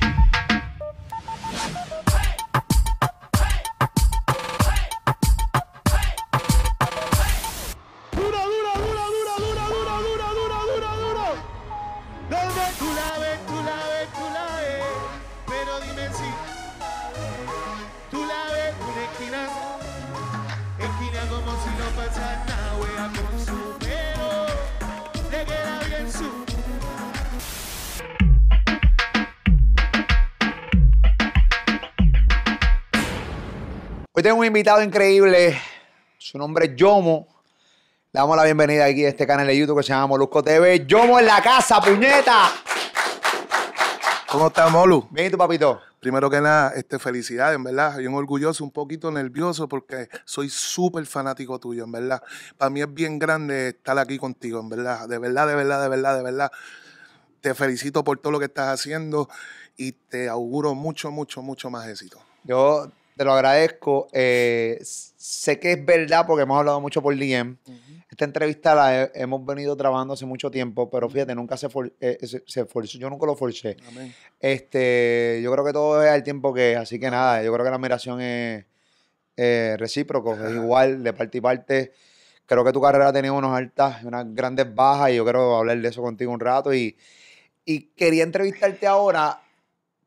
thank you invitado increíble. Su nombre es Yomo. Le damos la bienvenida aquí a este canal de YouTube que se llama Molusco TV. Yomo en la casa, puñeta. ¿Cómo estás, Molu? Bien, tu papito? Primero que nada, este, felicidades, en verdad. Soy un orgulloso, un poquito nervioso porque soy súper fanático tuyo, en verdad. Para mí es bien grande estar aquí contigo, en verdad. De verdad, de verdad, de verdad, de verdad. Te felicito por todo lo que estás haciendo y te auguro mucho, mucho, mucho más éxito. Yo te lo agradezco. Eh, sé que es verdad porque hemos hablado mucho por DM. Esta entrevista la hemos venido trabajando hace mucho tiempo, pero fíjate, nunca se, for, eh, yo nunca lo forcé. Este, yo creo que todo es al tiempo que, así que nada, yo creo que la admiración es eh, recíproco, es igual de parte y parte. Creo que tu carrera ha tenido unas altas, unas grandes bajas y yo quiero hablar de eso contigo un rato y, y quería entrevistarte ahora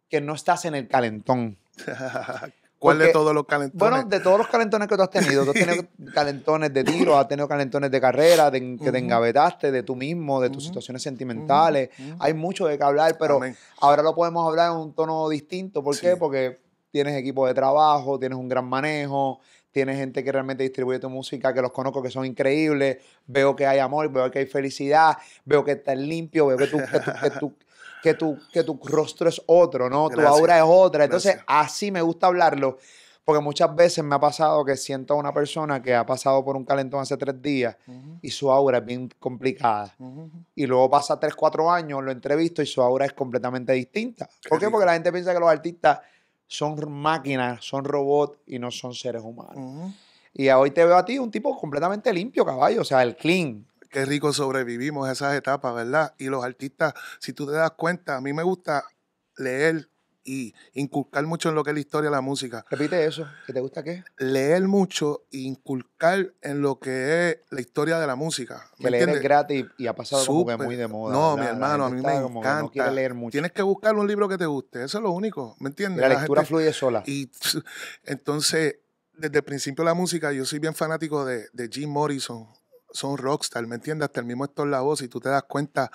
que no estás en el calentón. ¿Cuál de todos los calentones? Bueno, de todos los calentones que tú has tenido. Tú has tenido calentones de tiro, has tenido calentones de carrera, de, que te engavetaste, de tú mismo, de tus situaciones sentimentales. Hay mucho de qué hablar, pero ahora lo podemos hablar en un tono distinto. ¿Por qué? Porque tienes equipo de trabajo, tienes un gran manejo, tienes gente que realmente distribuye tu música, que los conozco, que son increíbles. Veo que hay amor, veo que hay felicidad, veo que estás limpio, veo que tú, que que tú que tu, que tu rostro es otro, ¿no? Tu aura es otra. Entonces, así me gusta hablarlo, porque muchas veces me ha pasado que siento a una persona que ha pasado por un calentón hace tres días y su aura es bien complicada. Y luego pasa tres, cuatro años, lo entrevisto y su aura es completamente distinta. ¿Por qué? Porque la gente piensa que los artistas son máquinas, son robots y no son seres humanos. Y hoy te veo a ti un tipo completamente limpio, caballo. O sea, el clean qué rico sobrevivimos esas etapas, ¿verdad? Y los artistas, si tú te das cuenta, a mí me gusta leer y inculcar mucho en lo que es la historia de la música. Repite eso, ¿que te gusta qué? Leer mucho e inculcar en lo que es la historia de la música. ¿me que leer gratis y ha pasado muy de moda. No, mi hermano, a mí me encanta. leer mucho. Tienes que buscar un libro que te guste, eso es lo único, ¿me entiendes? La, lectura fluye sola. Y entonces, desde el principio de la música, yo soy bien fanático de, de Jim Morrison, son rockstar, ¿me entiendes? Hasta el mismo la voz si tú te das cuenta,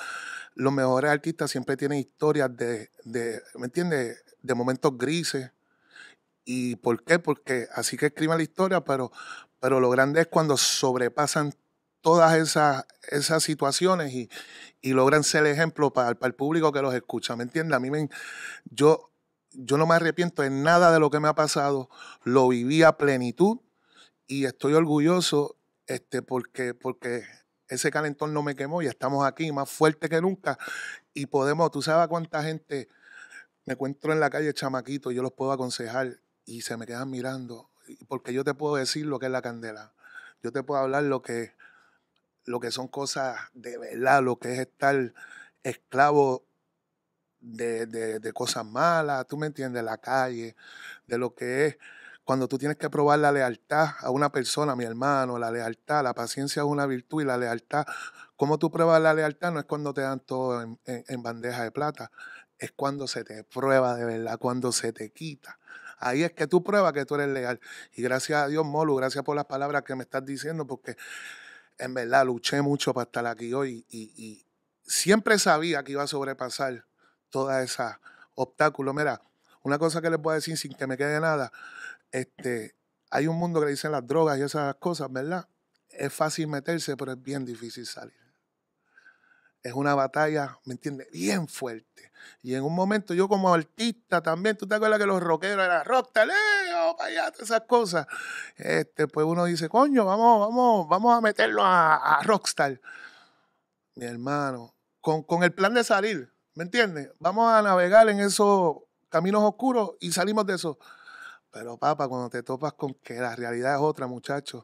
los mejores artistas siempre tienen historias de, de ¿me entiendes? De momentos grises. ¿Y por qué? Porque así que escriben la historia, pero, pero lo grande es cuando sobrepasan todas esas, esas situaciones y, y logran ser el ejemplo para, el público que los escucha, ¿me entiendes? A mí me, yo, yo no me arrepiento de nada de lo que me ha pasado, lo viví a plenitud y estoy orgulloso este, porque, porque ese calentón no me quemó, y estamos aquí más fuerte que nunca y podemos, tú sabes cuánta gente me encuentro en la calle chamaquito, yo los puedo aconsejar y se me quedan mirando, porque yo te puedo decir lo que es la candela, yo te puedo hablar lo que, lo que son cosas de verdad, lo que es estar esclavo de, de, de cosas malas, tú me entiendes, la calle, de lo que es cuando tú tienes que probar la lealtad a una persona, mi hermano, la lealtad, la paciencia es una virtud y la lealtad, cómo tú pruebas la lealtad no es cuando te dan todo en, bandeja de plata, es cuando se te prueba de verdad, cuando se te quita. Ahí es que tú pruebas que tú eres leal. Y gracias a Dios, Molu, gracias por las palabras que me estás diciendo, porque en verdad luché mucho para estar aquí hoy y, siempre sabía que iba a sobrepasar todas esas obstáculos. Mira, una cosa que les voy a decir sin que me quede nada, este, hay un mundo que le dicen las drogas y esas cosas, ¿verdad? Es fácil meterse, pero es bien difícil salir. Es una batalla, ¿me entiendes? Bien fuerte. Y en un momento, yo como artista también, ¿tú te acuerdas que los rockeros eran rockstar, taleo, payato, esas cosas? Este, pues uno dice, coño, vamos, vamos, vamos a meterlo a, rockstar. Mi hermano, con, con el plan de salir, ¿me entiendes? Vamos a navegar en esos caminos oscuros y salimos de eso. Pero papá, cuando te topas con que la realidad es otra, muchachos,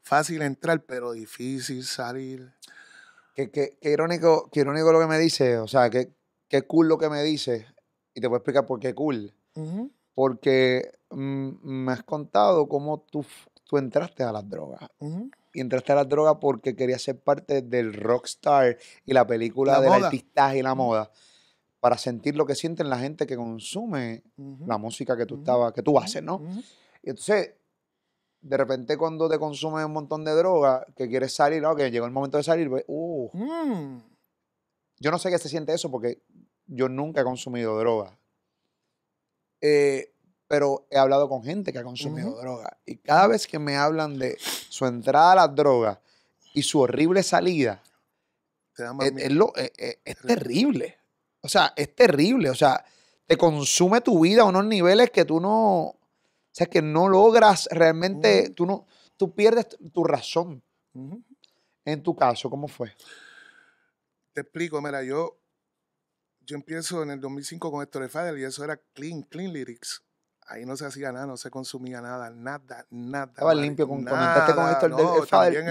fácil entrar, pero difícil salir. Qué, irónico, qué irónico lo que me dice, o sea, qué, qué cool lo que me dice, y te voy a explicar por qué cool. Porque mm, me has contado cómo tú, tú entraste a las drogas. Y entraste a las drogas porque querías ser parte del rockstar y la película del artistaje y la moda para sentir lo que sienten la gente que consume la música que tú que tú haces, ¿no? Y entonces, de repente cuando te consumes un montón de droga, que quieres salir, que llegó el momento de salir, pues, uh. mm. Yo no sé qué se siente eso porque yo nunca he consumido droga. Eh, pero he hablado con gente que ha consumido droga. Y cada vez que me hablan de su entrada a las drogas y su horrible salida, e, e, es terrible. O sea, es terrible. O sea, te consume tu vida a unos niveles que tú no. O sea, que no logras realmente. Tú no. Tú pierdes tu razón. En tu caso, ¿cómo fue? Te explico, mira, yo. Yo empiezo en el 2005 con Héctor Fadel y eso era Clean, Clean Lyrics. Ahí no se hacía nada, no se consumía nada, nada, nada. Estaba limpio con, con Héctor no, Fadel.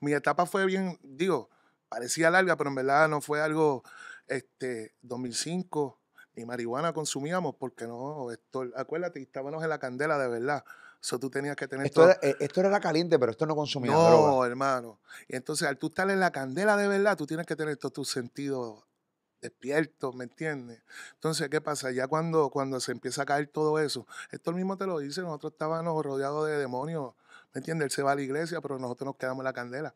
Mi etapa fue bien, digo, parecía larga, pero en verdad no fue algo este, 2005, ni marihuana consumíamos porque no, esto, acuérdate, estábamos en la candela de verdad. Eso tú tenías que tener esto todo. E, esto era caliente, pero esto no consumía no, hermano. Y entonces, al tú estar en la candela de verdad, tú tienes que tener todos tus sentidos despiertos, ¿me entiendes? Entonces, ¿qué pasa? Ya cuando, cuando se empieza a caer todo eso, esto mismo te lo dice, nosotros estábamos rodeados de demonios, ¿me entiendes? Él se va a la iglesia, pero nosotros nos quedamos en la candela,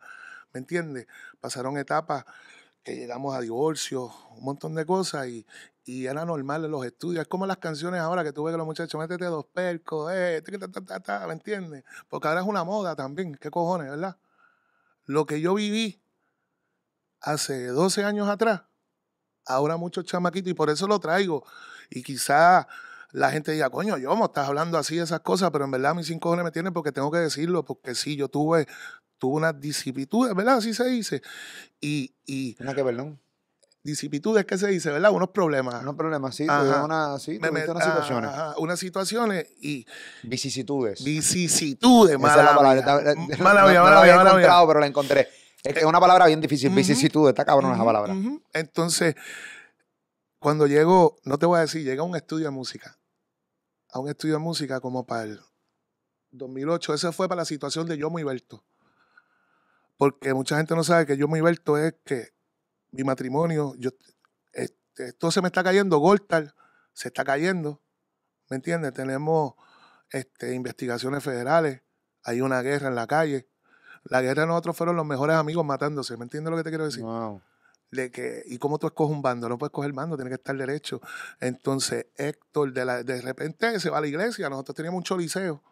¿me entiendes? Pasaron etapas que llegamos a divorcios, un montón de cosas y, era normal en los estudios. Es como las canciones ahora que tú ves que los muchachos, métete dos percos, eh, ¿me entiendes? Porque ahora es una moda también, qué cojones, ¿verdad? Lo que yo viví hace 12 años atrás, ahora muchos chamaquitos, y por eso lo traigo. Y quizá la gente diga, coño, yo me estás hablando así de esas cosas, pero en verdad mis cinco cojones me tienen porque tengo que decirlo, porque sí, yo tuve tuvo unas disipitudes, ¿verdad? Así se dice. Y. y perdón. Disipitudes ¿qué se dice, ¿verdad? Unos problemas. Unos problemas, sí. Me unas situaciones. unas situaciones y. Vicisitudes. Vicisitudes, mala. Mala la había encontrado, Pero la encontré. Es que es una eh, palabra bien difícil. Vicisitudes, está cabrón esa palabra. Entonces, cuando llego, no te voy a decir, llega a un estudio de música. A un estudio de música como para el 2008. Ese fue para la situación de Yomo y Berto porque mucha gente no sabe que yo me es que mi matrimonio, yo, eh, esto se me está cayendo, Gortal se está cayendo, ¿me entiendes? Tenemos este, investigaciones federales, hay una guerra en la calle. La guerra de nosotros fueron los mejores amigos matándose, ¿me entiendes lo que te quiero decir? que, ¿Y cómo tú escoges un bando? No puedes coger el bando, tiene que estar derecho. Entonces, Héctor, de, la, de repente se va a la iglesia, nosotros teníamos un liceo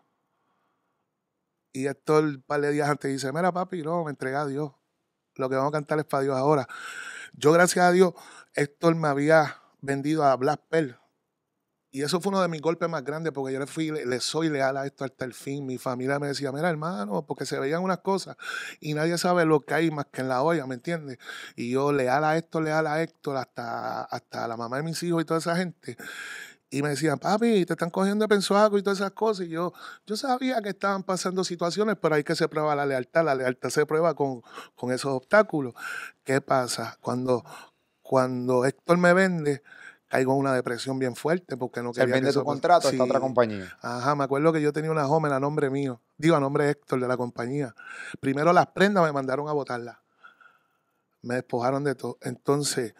y Héctor, un par de días antes, dice: Mira, papi, no, me entrega a Dios. Lo que vamos a cantar es para Dios ahora. Yo, gracias a Dios, Héctor me había vendido a Black Pearl. Y eso fue uno de mis golpes más grandes porque yo le fui, le, soy leal a esto hasta el fin. Mi familia me decía, mira hermano, porque se veían unas cosas y nadie sabe lo que hay más que en la olla, ¿me entiendes? Y yo leal a esto, leal a Héctor, hasta, hasta la mamá de mis hijos y toda esa gente y me decían, papi, te están cogiendo de pensuaco y todas esas cosas. Y yo, yo sabía que estaban pasando situaciones, pero hay que se prueba la lealtad. La lealtad se prueba con, con esos obstáculos. ¿Qué pasa? Cuando, cuando Héctor me vende, caigo en una depresión bien fuerte porque no quería. vende contrato a esta otra compañía. Ajá, me acuerdo que yo tenía una joven a nombre mío, digo a nombre de Héctor de la compañía. Primero las prendas me mandaron a botarlas. Me despojaron de todo. Entonces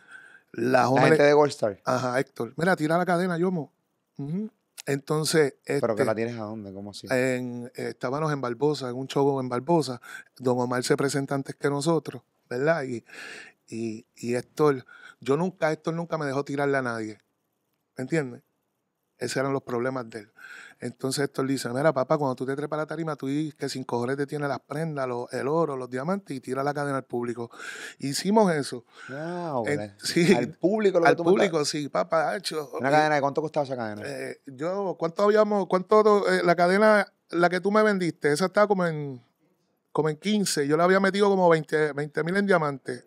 la, gente de Gold Star. Ajá, Héctor. Mira, tira la cadena, Yomo. Uh Entonces. ¿Pero que este, la tienes a dónde? ¿Cómo así? En, eh, estábamos en Barbosa, en un show en Barbosa. Don Omar se presenta antes que nosotros, ¿verdad? Y, y, y Héctor, yo nunca, Héctor nunca me dejó tirarle a nadie. ¿Me entiendes? Esos eran los problemas de él. Entonces Héctor le dice, mira papá, cuando tú te trepas la tarima, tú dices que sin cojones te tiene las prendas, el oro, los diamantes y tira la cadena al público. Hicimos eso. Eh. al público lo Al público, sí, papá, hecho. ¿Una eh, cadena cuánto costaba esa cadena? Eh, yo, ¿cuánto habíamos, cuánto, la cadena, la que tú me vendiste, esa estaba como en, como en 15, yo la había metido como 20 mil en diamantes.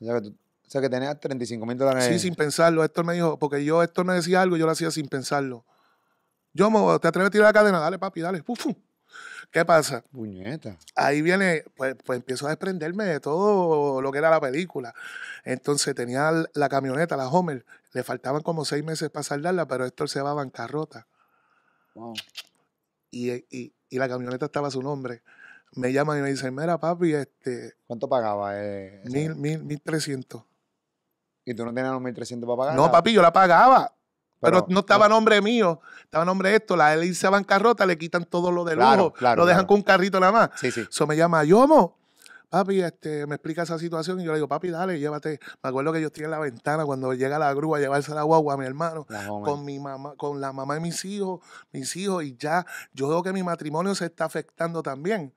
O sea, que tú, o sea que tenías 35 mil dólares. Sí, sin pensarlo. Héctor me dijo, porque yo, Héctor me decía algo, yo lo hacía sin pensarlo. Yo me, te atreves a tirar la cadena, dale papi, dale. ¿Qué pasa? Puñeta. Ahí viene, pues, pues, empiezo a desprenderme de todo lo que era la película. Entonces tenía la camioneta, la Homer, le faltaban como seis meses para saldarla, pero esto se va a bancarrota. Wow. Y, la camioneta estaba a su nombre. Me llaman y me dicen, mira papi, este... ¿Cuánto pagaba? Eh, mil, mil, mil trescientos. ¿Y tú no tenías los mil trescientos para pagar? No, papi, yo la pagaba. Pero, no estaba nombre mío, estaba nombre esto. La él bancarrota, le quitan todo lo de lujo, lo dejan con un carrito nada más. Eso me llama Yomo. Papi, este, me explica esa situación y yo le digo, papi, dale, llévate. Me acuerdo que yo estoy en la ventana cuando llega la grúa a llevarse la guagua a mi hermano, con mi mamá, con la mamá de mis hijos, mis hijos, y ya yo veo que mi matrimonio se está afectando también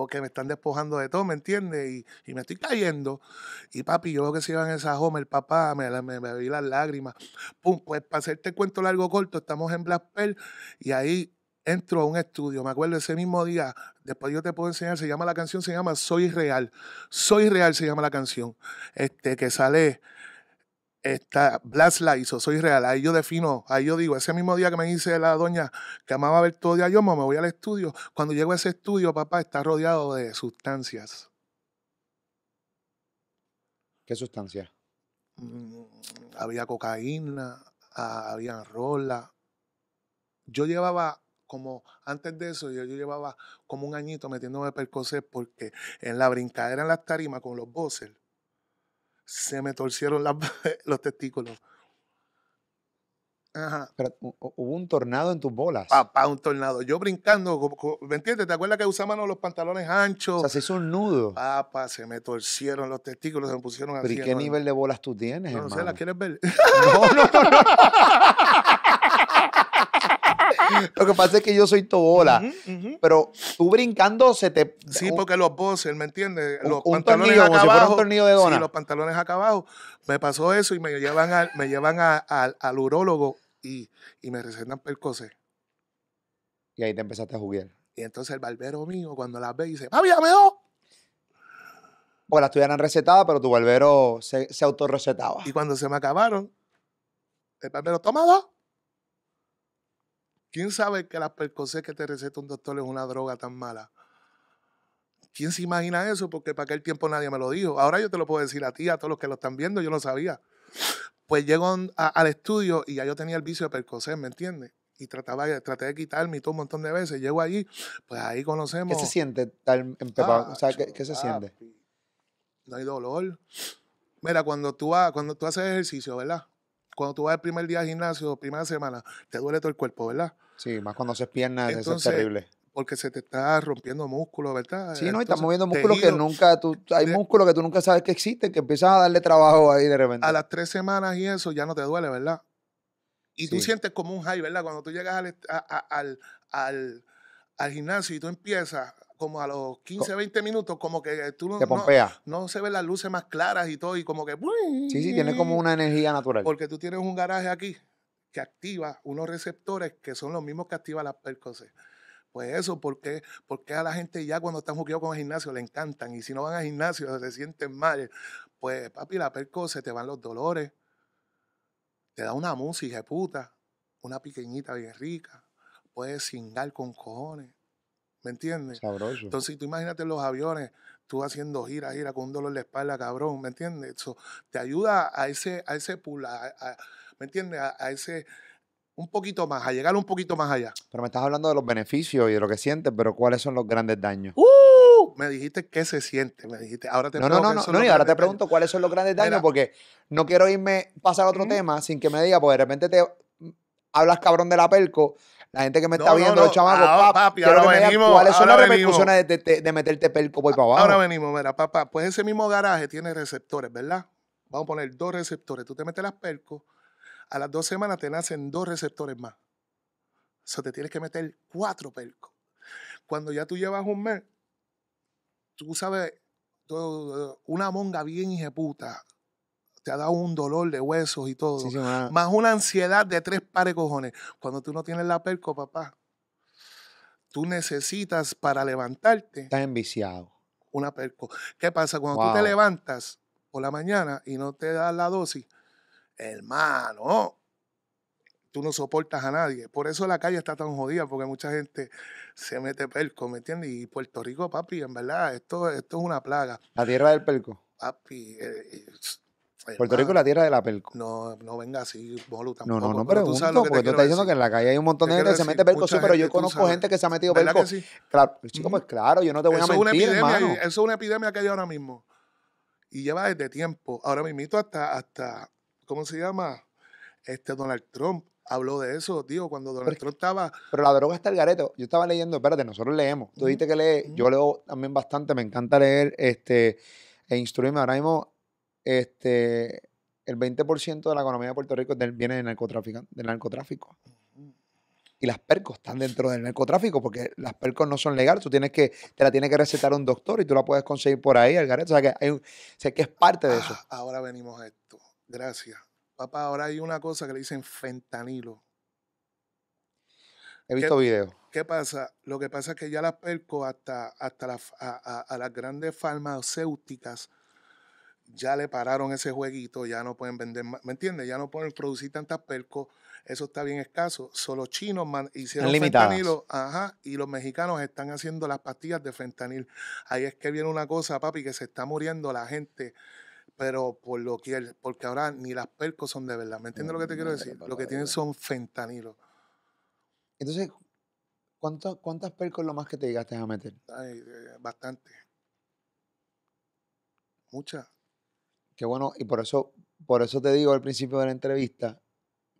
porque me están despojando de todo, ¿me entiendes? Y, me estoy cayendo. Y papi, yo veo que se iban esas el papá, me, me, vi las lágrimas. Pum, pues para hacerte cuento largo corto, estamos en Black Pearl y ahí entro a un estudio, me acuerdo ese mismo día, después yo te puedo enseñar, se llama la canción, se llama Soy Real, Soy Real se llama la canción, este, que sale esta, Blas la hizo, soy real. Ahí yo defino, ahí yo digo, ese mismo día que me dice la doña que amaba ver todo día yo, me voy al estudio. Cuando llego a ese estudio, papá está rodeado de sustancias. ¿Qué sustancias? Mm, había cocaína, ah, había rola. Yo llevaba como antes de eso, yo, llevaba como un añito metiéndome percocer porque en la brincadera en las tarimas con los bosses, se me torcieron los testículos. Ajá. Pero hubo un tornado en tus bolas. Papá, un tornado. Yo brincando, ¿me entiendes? ¿Te acuerdas que usábamos los pantalones anchos? O sea, se hizo un nudo. Papá, se me torcieron los testículos, se me pusieron así. ¿Pero qué nivel de bolas tú tienes, hermano? No sé, ¿las quieres ver? no, no. no. Lo que pasa es que yo soy tobola. Pero tú brincando se te. Sí, porque los bosses, ¿me entiendes? Los pantalones acá abajo. de dona. los pantalones acá abajo. Me pasó eso y me llevan al, me llevan al urólogo y, me recetan percocet. Y ahí te empezaste a jugar. Y entonces el barbero mío, cuando las ve, dice: ¡ah, me dos! Porque las tuvieran recetadas, pero tu barbero se, se autorrecetaba. Y cuando se me acabaron, el barbero, toma dos. ¿Quién sabe que las percocet que te receta un doctor es una droga tan mala? ¿Quién se imagina eso? Porque para aquel tiempo nadie me lo dijo. Ahora yo te lo puedo decir a ti, a todos los que lo están viendo, yo lo sabía. Pues llego al estudio y ya yo tenía el vicio de percocet, ¿me entiendes? y trataba, traté de quitarme y todo un montón de veces. Llego allí, pues ahí conocemos. ¿Qué se siente estar ¿qué, se siente? No hay dolor. Mira, cuando tú, cuando tú haces ejercicio, ¿verdad? cuando tú vas el primer día al gimnasio, primera semana, te duele todo el cuerpo, ¿verdad? Sí, más cuando haces piernas, eso es terrible porque se te está rompiendo músculo, ¿verdad? Sí, no, y estás moviendo músculos que nunca, tú, hay músculo músculos que tú nunca sabes que existen, que empiezas a darle trabajo ahí de repente. A las tres semanas y eso ya no te duele, ¿verdad? Y tú sientes como un high, ¿verdad? Cuando tú llegas al, al, gimnasio y tú empiezas como a los 15, 20 minutos, como que tú Te no, no, se ven las luces más claras y todo, y como que... sí, sí, tiene como una energía natural. Porque tú tienes un garaje aquí que activa unos receptores que son los mismos que activa las percoses. Pues eso, porque, porque a la gente ya cuando están juqueados con el gimnasio le encantan, y si no van al gimnasio se sienten mal. Pues papi, la percose, te van los dolores, te da una música puta, una pequeñita bien rica, puedes cingar con cojones ¿Me entiendes? Sabroso. Entonces, tú imagínate los aviones, tú haciendo gira, gira con un dolor de espalda, cabrón, ¿me entiendes? Eso te ayuda a ese, a ese a, ¿me entiendes? A, ese, un poquito más, a llegar un poquito más allá. Pero me estás hablando de los beneficios y de lo que sientes, pero ¿cuáles son los grandes daños? ¡Uh! Me dijiste qué se siente, me dijiste. Ahora te no, no, no, no, no y ahora te pregunto cuáles son los grandes daños, porque no quiero irme, pasar a otro tema sin que me diga, pues de repente te mm, hablas cabrón de la pelco la gente que me está viendo, los chavos ah, ahora venimos, cuáles son las repercusiones de, meterte pelco por para abajo. Ahora venimos, mira, papá, pues ese mismo garaje tiene receptores, ¿verdad? Vamos a poner dos receptores. Tú te metes las percos, a las dos semanas te nacen dos receptores más. O sea, te tienes que meter cuatro pelcos. Cuando ya tú llevas un mes, tú sabes, una monga bien puta te ha dado un dolor de huesos y todo. más una ansiedad de tres pares cojones. Cuando tú no tienes la perco, papá, tú necesitas para levantarte. Estás enviciado. Una perco. ¿Qué pasa? Cuando tú te levantas por la mañana y no te das la dosis, hermano, tú no soportas a nadie. Por eso la calle está tan jodida, porque mucha gente se mete perco, ¿me entiendes? Y Puerto Rico, papi, en verdad, esto, esto es una plaga. La tierra del perco. Papi, eh, eh, pues Puerto Rico es la tierra de la pelco. No, no venga así, boludo. tampoco. No, no, no pero tú sabes lo porque tú estás diciendo que en la calle hay un montón de gente que se mete pelco, sí, pero yo conozco gente que se ha metido pelco. Sí? Claro, chico, pues claro, yo no te voy a mentir, es una epidemia, Eso es una epidemia que hay ahora mismo. Y lleva desde tiempo. Ahora mismo hasta, hasta ¿cómo se llama? Este Donald Trump habló de eso, tío, cuando Donald Trump estaba... Pero la droga está el gareto. Yo estaba leyendo, espérate, nosotros leemos. Tú dijiste que lees, yo leo también bastante, me encanta leer este, e instruirme. Ahora mismo este, el 20% de la economía de Puerto Rico viene del narcotráfico. Del narcotráfico. Y las percos están dentro del narcotráfico porque las percos no son legales. Tú tienes que, te la tiene que recetar un doctor y tú la puedes conseguir por ahí, al O sea que, hay, que es parte de eso. Ah, ahora venimos a esto. Gracias. Papá, ahora hay una cosa que le dicen fentanilo. He visto videos. ¿Qué pasa? Lo que pasa es que ya las percos hasta, hasta las grandes farmacéuticas ya le pararon ese jueguito, ya no pueden vender más, ¿me entiendes? Ya no pueden producir tantas percos, eso está bien escaso. Solo chinos hicieron fentanilo, ajá, y los mexicanos están haciendo las pastillas de fentanil. Ahí es que viene una cosa, papi, que se está muriendo la gente, pero por lo que porque ahora ni las percos son de verdad, ¿me entiendes lo que te quiero decir? Lo que tienen son fentanilo. Entonces, ¿cuántas percos lo más que te llegaste a meter? Eh, bastante. Muchas Qué bueno, y por eso, por eso te digo al principio de la entrevista,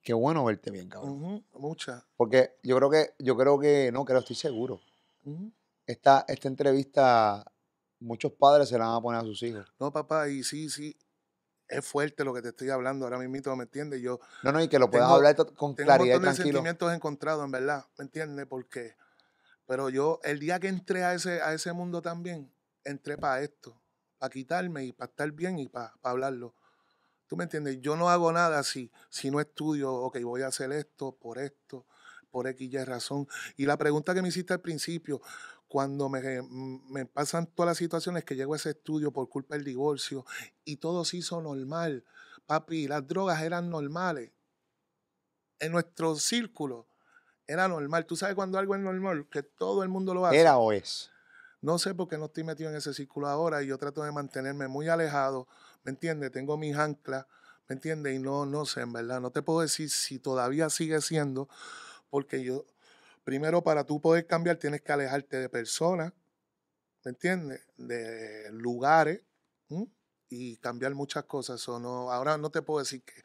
qué bueno verte bien, cabrón. Mucha. Porque yo creo que, yo creo que, no, creo, estoy seguro. esta, entrevista, muchos padres se la van a poner a sus hijos. No, papá, y sí, sí, es fuerte lo que te estoy hablando ahora mismo, ¿me entiendes? Yo no, no, y que lo puedas hablar con tengo Un montón de sentimientos encontrados, en verdad, ¿me entiendes? Porque, pero yo, el día que entré a ese, a ese mundo también, entré para esto para quitarme y para estar bien y para, hablarlo. ¿Tú me entiendes? Yo no hago nada si, si no estudio, ok, voy a hacer esto por esto, por X y razón. Y la pregunta que me hiciste al principio, cuando me, mm, me, pasan todas las situaciones que llego a ese estudio por culpa del divorcio y todo se hizo normal, papi, las drogas eran normales. En nuestro círculo era normal. ¿Tú sabes cuando algo es normal? Que todo el mundo lo hace. Era o es. No sé por qué no estoy metido en ese círculo ahora y yo trato de mantenerme muy alejado, ¿me entiendes? Tengo mis anclas, ¿me entiendes? Y no, no sé, en verdad, no te puedo decir si todavía sigue siendo, porque yo, primero para tú poder cambiar tienes que alejarte de personas, ¿me entiendes? De lugares y cambiar muchas cosas. o no, ahora no te puedo decir que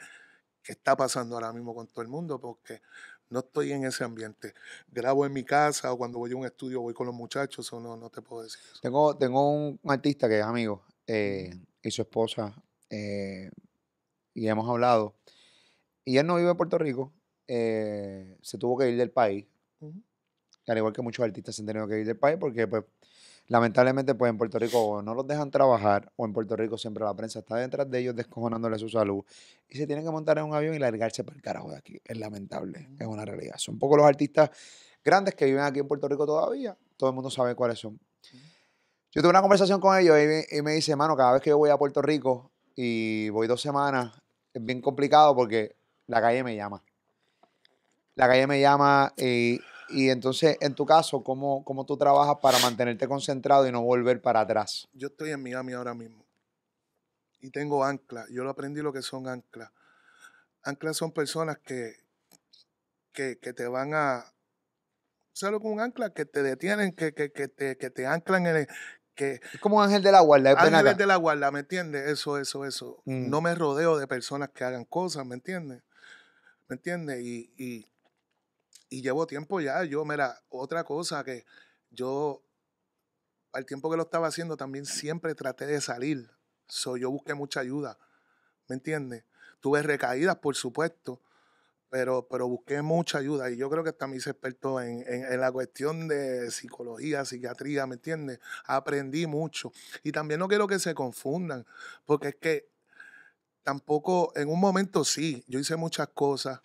que está pasando ahora mismo con todo el mundo, porque no estoy en ese ambiente. Grabo en mi casa o cuando voy a un estudio voy con los muchachos, o no, no te puedo decir. Eso. Tengo, tengo un artista que es amigo eh, y su esposa, eh, y hemos hablado. Y él no vive en Puerto Rico, eh, se tuvo que ir del país. Al igual que muchos artistas se han tenido que ir del país porque pues Lamentablemente, pues en Puerto Rico no los dejan trabajar, o en Puerto Rico siempre la prensa está detrás de ellos descojonándole su salud y se tienen que montar en un avión y largarse para el carajo de aquí. Es lamentable, es una realidad. Son poco los artistas grandes que viven aquí en Puerto Rico todavía. Todo el mundo sabe cuáles son. Yo tuve una conversación con ellos y me, dice, mano, cada vez que yo voy a Puerto Rico y voy dos semanas, es bien complicado porque la calle me llama. La calle me llama y y entonces, en tu caso, ¿cómo, ¿cómo tú trabajas para mantenerte concentrado y no volver para atrás? Yo estoy en Miami ahora mismo y tengo anclas. Yo lo aprendí lo que son anclas. Anclas son personas que, que, te van a... ¿Sabes con un ancla? Que te detienen, que, que, te, anclan en el, que es como Ángel de la Guarda. Ángel de la Guarda, ¿me entiendes? Eso, eso, eso. Mm. No me rodeo de personas que hagan cosas, ¿me entiendes? ¿Me entiendes? y, y llevo tiempo ya, yo, mira, otra cosa que yo, al tiempo que lo estaba haciendo, también siempre traté de salir. yo busqué mucha ayuda, ¿me entiendes? Tuve recaídas, por supuesto, pero, pero busqué mucha ayuda y yo creo que también se hice experto en, en, la cuestión de psicología, psiquiatría, ¿me entiendes? Aprendí mucho. Y también no quiero que se confundan, porque es que tampoco, en un momento sí, yo hice muchas cosas,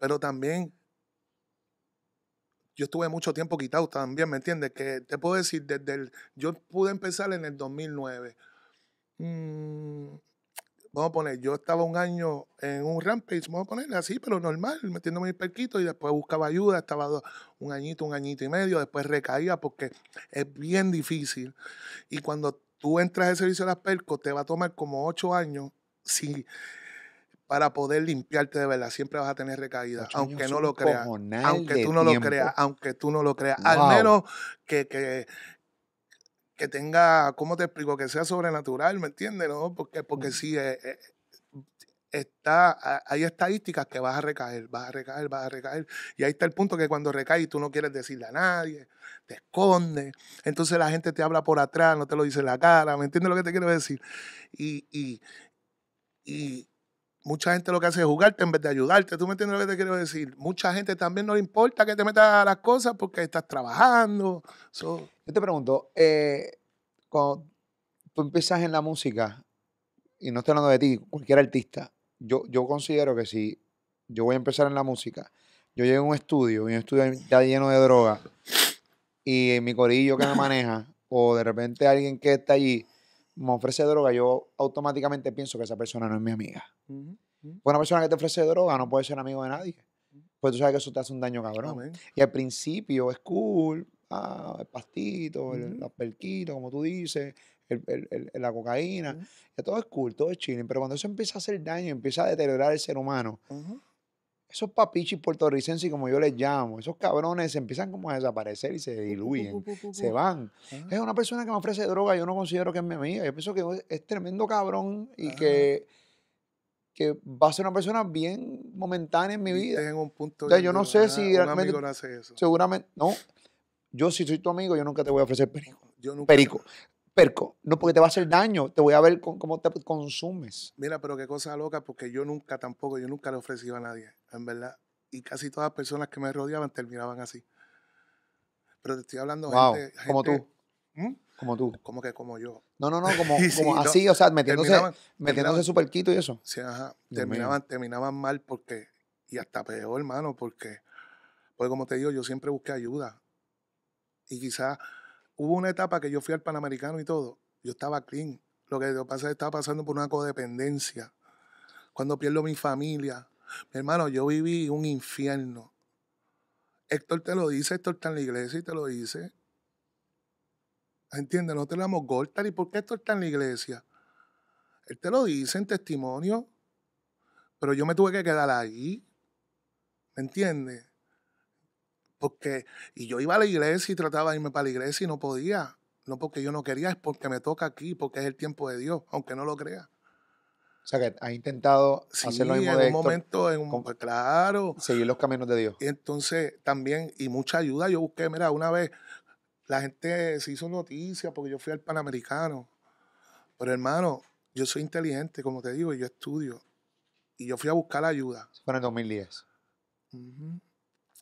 pero también yo estuve mucho tiempo quitado también, ¿me entiendes? Que te puedo decir, desde el, yo pude empezar en el 2009. Mm, vamos a poner, yo estaba un año en un rampage, vamos a ponerle así, pero normal, metiéndome mi perquito. y después buscaba ayuda, estaba un añito, un añito y medio, después recaía porque es bien difícil. Y cuando tú entras al servicio de las percos, te va a tomar como ocho años si para poder limpiarte de verdad. Siempre vas a tener recaída, aunque no, lo creas, aunque tú no lo creas, aunque tú no lo creas. Al menos que, que, que, tenga, ¿cómo te explico? Que sea sobrenatural, ¿me entiendes? ¿No? Porque, porque sí, eh, eh, está, hay estadísticas que vas a recaer, vas a recaer, vas a recaer. Y ahí está el punto que cuando recaes tú no quieres decirle a nadie, te escondes. Entonces la gente te habla por atrás, no te lo dice la cara, ¿me entiendes lo que te quiero decir? y, y mucha gente lo que hace es jugarte en vez de ayudarte. ¿Tú me entiendes lo que te quiero decir? Mucha gente también no le importa que te metas a las cosas porque estás trabajando. Yo te pregunto, eh, cuando tú empiezas en la música, y no estoy hablando de ti, cualquier artista, yo, yo considero que si yo voy a empezar en la música, yo llego a un estudio, y un estudio ya lleno de droga, y mi corillo que me maneja, o de repente alguien que está allí, me ofrece droga, yo automáticamente pienso que esa persona no es mi amiga. Pues una persona que te ofrece droga no puede ser amigo de nadie. Pues tú sabes que eso te hace un daño cabrón. Y al principio es cool, ah, el pastito, el, los como tú dices, la cocaína, y todo es cool, todo es chilling. Pero cuando eso empieza a hacer daño, empieza a deteriorar el ser humano, esos papichis puertorricenses, como yo les llamo, esos cabrones se empiezan como a desaparecer y se diluyen, se van. Es una persona que me ofrece droga, yo no considero que es mi amiga, yo pienso que es tremendo cabrón y que, que va a ser una persona bien momentánea en mi vida. En un punto yo no sé si realmente... Seguramente, no. Yo si soy tu amigo, yo nunca te voy a ofrecer perico. Yo nunca perico. Perco, no porque te va a hacer daño, te voy a ver cómo te consumes. Mira, pero qué cosa loca, porque yo nunca tampoco, yo nunca le he ofrecido a nadie en verdad. Y casi todas las personas que me rodeaban terminaban así. Pero te estoy hablando gente, Como tú. ¿Mm? Como tú. Como que como yo. No, no, no, como, así, o sea, metiéndose, metiéndose súper quito y eso. Sí, ajá. terminaban, terminaban mal porque, y hasta peor, hermano, porque, pues como te digo, yo siempre busqué ayuda. Y quizás hubo una etapa que yo fui al Panamericano y todo. Yo estaba clean. Lo que pasa es que estaba pasando por una codependencia. Cuando pierdo mi familia, hermano, yo viví un infierno. Héctor te lo dice, Héctor está en la iglesia y te lo dice. ¿Entiendes? No te lo damos ¿Y por qué Héctor está en la iglesia? Él te lo dice en testimonio. Pero yo me tuve que quedar ahí. ¿Me entiendes? Porque, y yo iba a la iglesia y trataba de irme para la iglesia y no podía. No porque yo no quería, es porque me toca aquí, porque es el tiempo de Dios, aunque no lo crea. O sea, que ha intentado sí, hacer en de un momento, en un, pues, claro. Seguir los caminos de Dios. Y entonces también, y mucha ayuda, yo busqué, mira, una vez la gente se hizo noticia porque yo fui al Panamericano. Pero hermano, yo soy inteligente, como te digo, y yo estudio. Y yo fui a buscar la ayuda. Fue en 2010.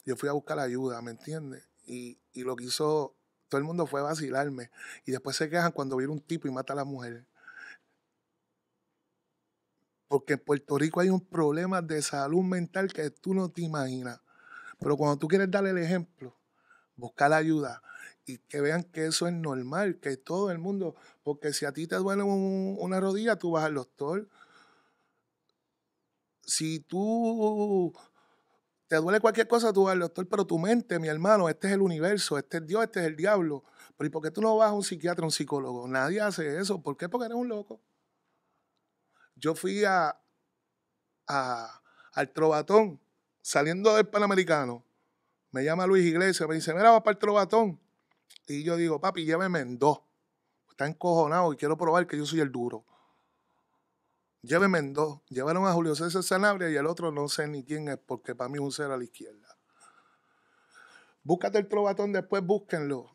Yo fui a buscar la ayuda, ¿me entiendes? Y, y, lo que hizo todo el mundo fue vacilarme. Y después se quejan cuando viene un tipo y mata a las mujeres porque en Puerto Rico hay un problema de salud mental que tú no te imaginas. Pero cuando tú quieres darle el ejemplo, buscar ayuda y que vean que eso es normal, que todo el mundo, porque si a ti te duele una rodilla, tú vas al doctor. Si tú te duele cualquier cosa, tú vas al doctor, pero tu mente, mi hermano, este es el universo, este es Dios, este es el diablo. Pero ¿y por qué tú no vas a un psiquiatra, a un psicólogo? Nadie hace eso. ¿Por qué? Porque eres un loco yo fui a, al trobatón, saliendo del Panamericano, me llama Luis Iglesias, me dice, mira, va para el trobatón. Y yo digo, papi, lléveme en dos. Está encojonado y quiero probar que yo soy el duro. Lléveme en dos. Llevaron a Julio César Sanabria y el otro no sé ni quién es, porque para mí es un cero a la izquierda. Búscate el trobatón, después búsquenlo.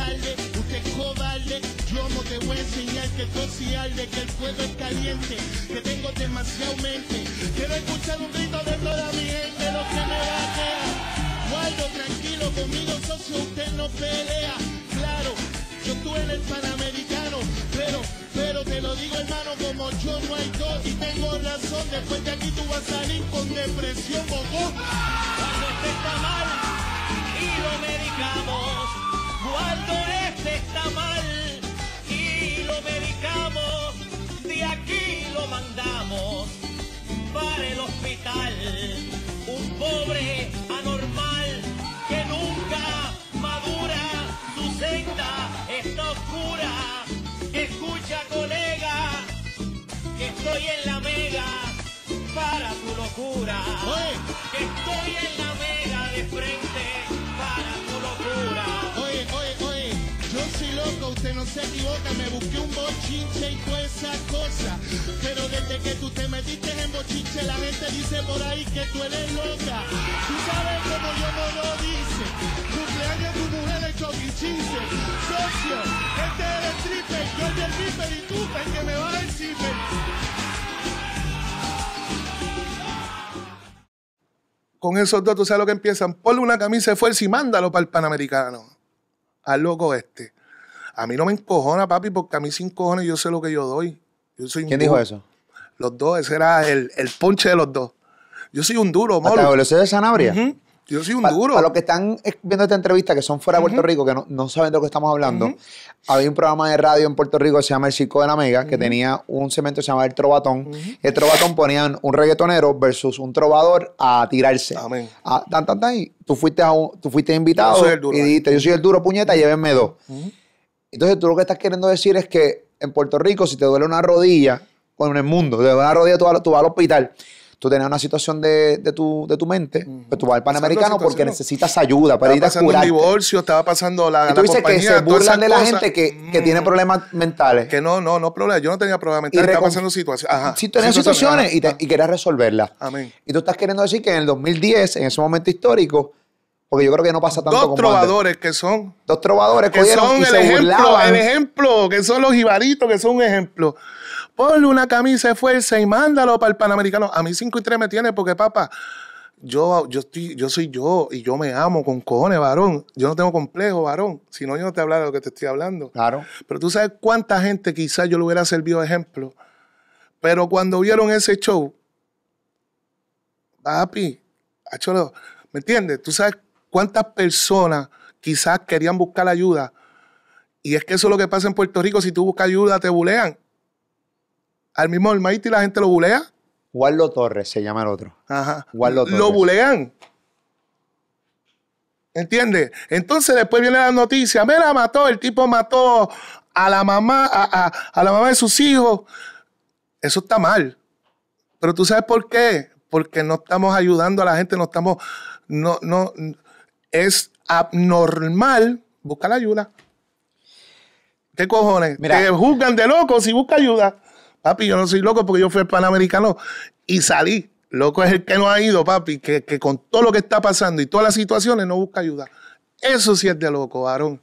usted es cobarde, yo no te voy a enseñar que De que el fuego es caliente, que tengo demasiado mente, quiero escuchar un grito de toda mi gente, lo que me quedar. guardo tranquilo conmigo socio, usted no pelea, claro, yo tú eres panamericano, pero, pero te lo digo hermano, como yo no hay dos y tengo razón, después de aquí tú vas a salir con depresión, bobo. cuando usted está mal y lo medicamos. Cuando este está mal y lo medicamos, de aquí lo mandamos para el hospital. Un pobre anormal que nunca madura, su senda está oscura. Escucha, colega, que estoy en la mega para tu locura. Que estoy en la mega de frente. se equivoca, me busqué un bochinche y toda esa cosa. Pero desde que tú te metiste en bochinche, la gente dice por ahí que tú eres loca. Tú sabes cómo yo no lo dice. Cumpleaños tu mujer es choquichise. Socio, este es el triple, yo el viper y tú el que me va el decir. Con esos dos, tú sabes lo que empiezan. Ponle una camisa de fuerza y mándalo para el Panamericano. Al loco este. A mí no me encojona, papi, porque a mí sin cojones yo sé lo que yo doy. ¿Quién dijo eso? Los dos, ese era el, el, ponche de los dos. Yo soy un duro, molo. sé de Sanabria? Yo soy un duro. Para los que están viendo esta entrevista, que son fuera de Puerto Rico, que no, saben de lo que estamos hablando, había un programa de radio en Puerto Rico que se llama El Circo de la Mega, que tenía un cemento que se llamaba El Trovatón. El Trobatón ponían un reggaetonero versus un trovador a tirarse. Amén. tan, tan, tú fuiste, tú fuiste invitado y dijiste, yo soy el duro, puñeta, llévenme dos. Entonces tú lo que estás queriendo decir es que en Puerto Rico, si te duele una rodilla, en el mundo, te duele una rodilla, tú, vas al hospital tú tenías una situación de, tu, mente, pero pues tú vas al panamericano porque necesitas ayuda para ir a curar. un divorcio, estaba pasando la. Y tú dices que se burlan de la gente que, tiene mm. problemas mentales. Que no, no, no problemas. Yo no tenía problemas mentales, estaba pasando situaciones. Ajá. Si tenía situaciones, y, te, y, querías resolverlas. Amén. Y tú estás queriendo decir que en el 2010, en ese momento histórico, porque yo creo que no pasa tanto Dos trovadores que son. Dos trovadores que son el ejemplo, el ejemplo, que son los ibaritos, que son un ejemplo. Ponle una camisa de fuerza y mándalo para el Panamericano. A mí 5 y 3 me tiene porque, papá, yo, yo, yo soy yo y yo me amo con cojones, varón. Yo no tengo complejo, varón. Si no, yo no te hablara de lo que te estoy hablando. Claro. Pero tú sabes cuánta gente quizás yo le hubiera servido de ejemplo. Pero cuando vieron ese show, papi, cholo ¿me entiendes? Tú sabes ¿Cuántas personas quizás querían buscar ayuda? Y es que eso es lo que pasa en Puerto Rico. Si tú buscas ayuda, te bulean. Al mismo y la gente lo bulea. Waldo Torres se llama el otro. Ajá. Waldo Torres. Lo bulean. ¿Entiendes? Entonces después viene la noticia, me mató, el tipo mató a la mamá, a, la mamá de sus hijos. Eso está mal. Pero tú sabes por qué. Porque no estamos ayudando a la gente, no estamos, no, no, es abnormal buscar ayuda. ¿Qué cojones? Mira. Te juzgan de loco si busca ayuda. Papi, yo no soy loco porque yo fui el panamericano y salí. Loco es el que no ha ido, papi, que, con todo lo que está pasando y todas las situaciones no busca ayuda. Eso sí es de loco, varón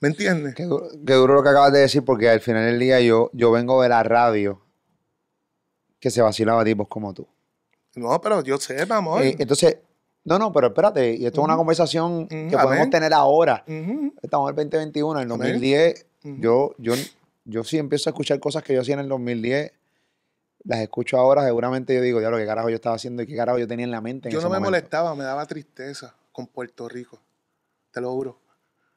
¿Me entiendes? Qué, duro lo que acabas de decir, porque al final del día yo, yo vengo de la radio que se vacilaba tipos como tú. No, pero yo sé, amor. Eh, entonces, no, no, pero espérate, y esto es una conversación que podemos tener ahora. Estamos en el 2021, en el 2010, yo, yo, yo sí empiezo a escuchar cosas que yo hacía en el 2010, las escucho ahora, seguramente yo digo, diablo, qué carajo yo estaba haciendo y qué carajo yo tenía en la mente. yo no me molestaba, me daba tristeza con Puerto Rico, te lo juro.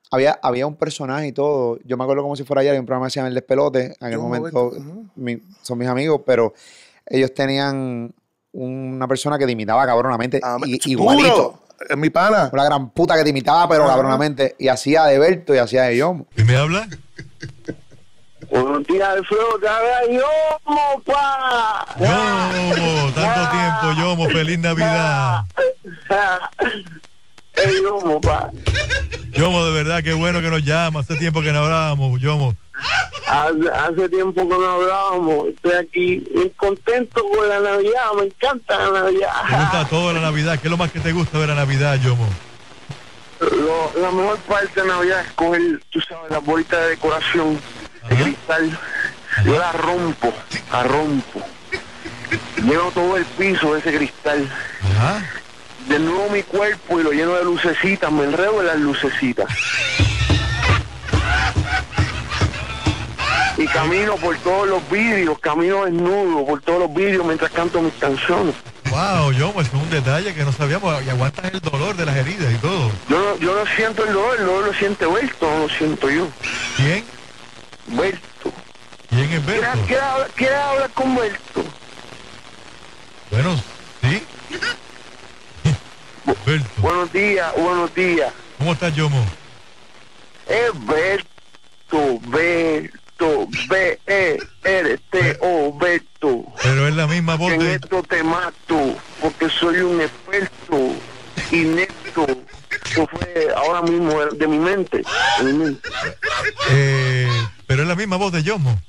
Había, había un personaje y todo, yo me acuerdo como si fuera ayer, un programa que se llama El Despelote, en aquel momento son mis amigos, pero ellos tenían una persona que te imitaba cabronamente. Ah, igualito. Es mi pana. Una gran puta que te imitaba, pero cabronamente. Y hacía de Berto y hacía de Yomo. ¿Y me habla? Un de de te Yomo, pa. Yomo, tanto tiempo, Yomo, feliz Navidad. Yomo, pa. Yomo, de verdad, qué bueno que nos llama. Hace tiempo que no hablábamos, Yomo. Hace, tiempo que no hablábamos, estoy aquí contento con la Navidad, me encanta la Navidad. Me gusta toda la Navidad, ¿qué es lo más que te gusta de la Navidad, Yomo? la mejor parte de Navidad es coger, tú sabes, la bolita de decoración de cristal. Yo la rompo, la rompo. Lleno todo el piso de ese cristal. De nuevo mi cuerpo y lo lleno de lucecitas, me enredo en las lucecitas. y camino por todos los vídeos, camino desnudo por todos los vídeos mientras canto mis canciones. Wow, yo, pues es un detalle que no sabíamos. Y aguantas el dolor de las heridas y todo. Yo no, siento el dolor, no lo siente Berto, no lo siento yo. ¿Quién? Berto. ¿Quién es Berto? ¿Quién habla con Berto? Bueno, sí. Berto. Buenos días, buenos días. ¿Cómo estás, Yomo? Es Berto, Berto. B-E-R-T-O, Berto. Pero es la misma voz En esto te mato, porque soy un experto, inepto. Eso fue ahora mismo de mi mente. Eh, pero es la misma voz de Yomo.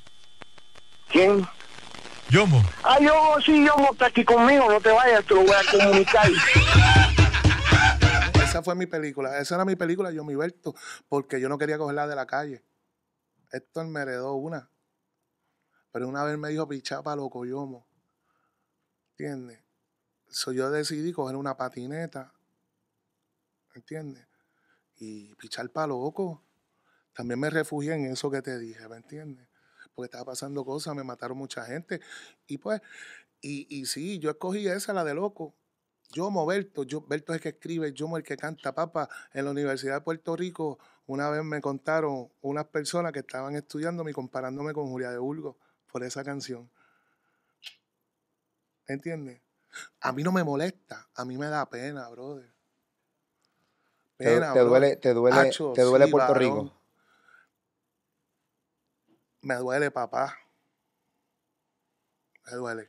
¿Quién? Yomo. Ah, Yomo, sí, Yomo está aquí conmigo, no te vayas, te lo voy a comunicar. Esa fue mi película, esa era mi película, Yomi Berto, porque yo no quería cogerla de la calle. Héctor me heredó una. Pero una vez me dijo loco loco, Yomo. ¿Entiendes? yo decidí coger una patineta. ¿Entiendes? Y pichar para loco. También me refugié en eso que te dije, ¿me entiendes? Porque estaba pasando cosas, me mataron mucha gente. Y pues, y, y sí, yo escogí esa, la de loco. Yo, Berto, yo, Berto es el que escribe, yo, el que canta, papá, en la Universidad de Puerto Rico una vez me contaron unas personas que estaban estudiándome y comparándome con Julia de Burgos por esa canción. ¿Entiendes? A mí no me molesta, a mí me da pena, brother. Pena, te, duele, te duele, te duele Puerto Rico. Me duele, papá. Me duele.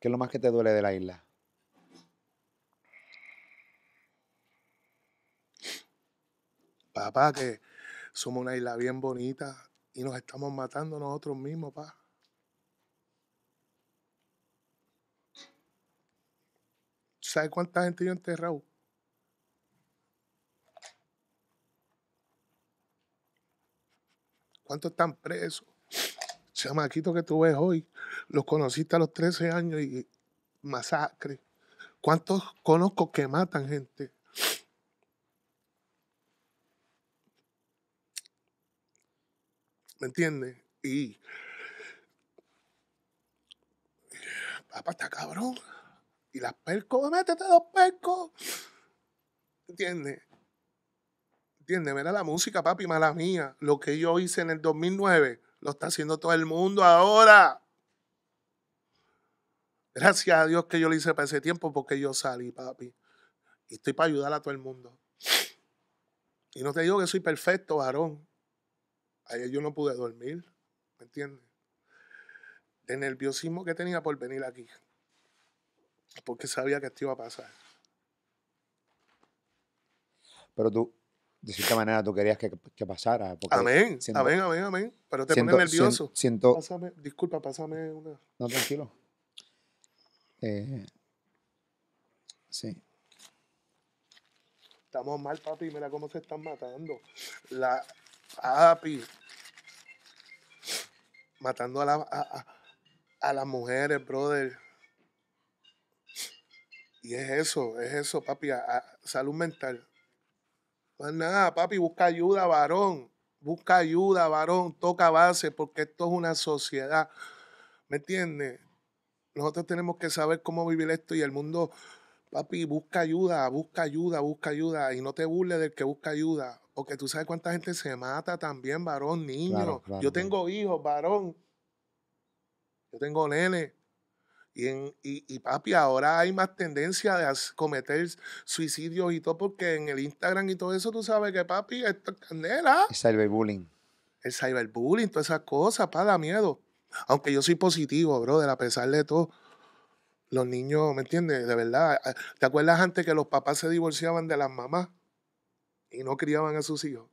¿Qué es lo más que te duele de la isla? Papá, que somos una isla bien bonita y nos estamos matando nosotros mismos, papá. ¿Sabes cuánta gente yo enterrado? ¿Cuántos están presos? Chamaquito que tú ves hoy, los conociste a los 13 años y masacre. ¿Cuántos conozco que matan gente? ¿Me entiendes? Y. Papá, está cabrón. Y las percos, métete dos percos. ¿Entiendes? ¿Entiendes? Mira la música, papi, mala mía. Lo que yo hice en el 2009 lo está haciendo todo el mundo ahora. Gracias a Dios que yo lo hice para ese tiempo porque yo salí, papi. Y estoy para ayudar a todo el mundo. Y no te digo que soy perfecto, varón. Ayer yo no pude dormir, ¿me entiendes? El nerviosismo que tenía por venir aquí. Porque sabía que esto iba a pasar. Pero tú, de cierta manera, tú querías que, que pasara. Amén, amén, amén, amén. Pero te siento, nervioso. Siento, disculpa, pásame una. No, tranquilo. Eh, sí. Estamos mal, papi. Mira cómo se están matando. La, Papi. Matando a, la, a, a las mujeres, brother. Y es eso, es eso, papi. salud mental. nada, papi, busca ayuda, varón. Busca ayuda, varón. Toca base, porque esto es una sociedad. ¿Me entiendes? Nosotros tenemos que saber cómo vivir esto y el mundo, papi, busca ayuda, busca ayuda, busca ayuda. Y no te burles del que busca ayuda. O tú sabes cuánta gente se mata también, varón, niño. yo tengo hijos, varón. Yo tengo nene. Y, en, papi, ahora hay más tendencia de cometer suicidios y todo, porque en el Instagram y todo eso, tú sabes que papi, esto es candela. El cyberbullying. El cyberbullying, todas esas cosas, pa, da miedo. Aunque yo soy positivo, brother, a pesar de todo. Los niños, ¿me entiendes? De verdad. ¿Te acuerdas antes que los papás se divorciaban de las mamás? y no criaban a sus hijos.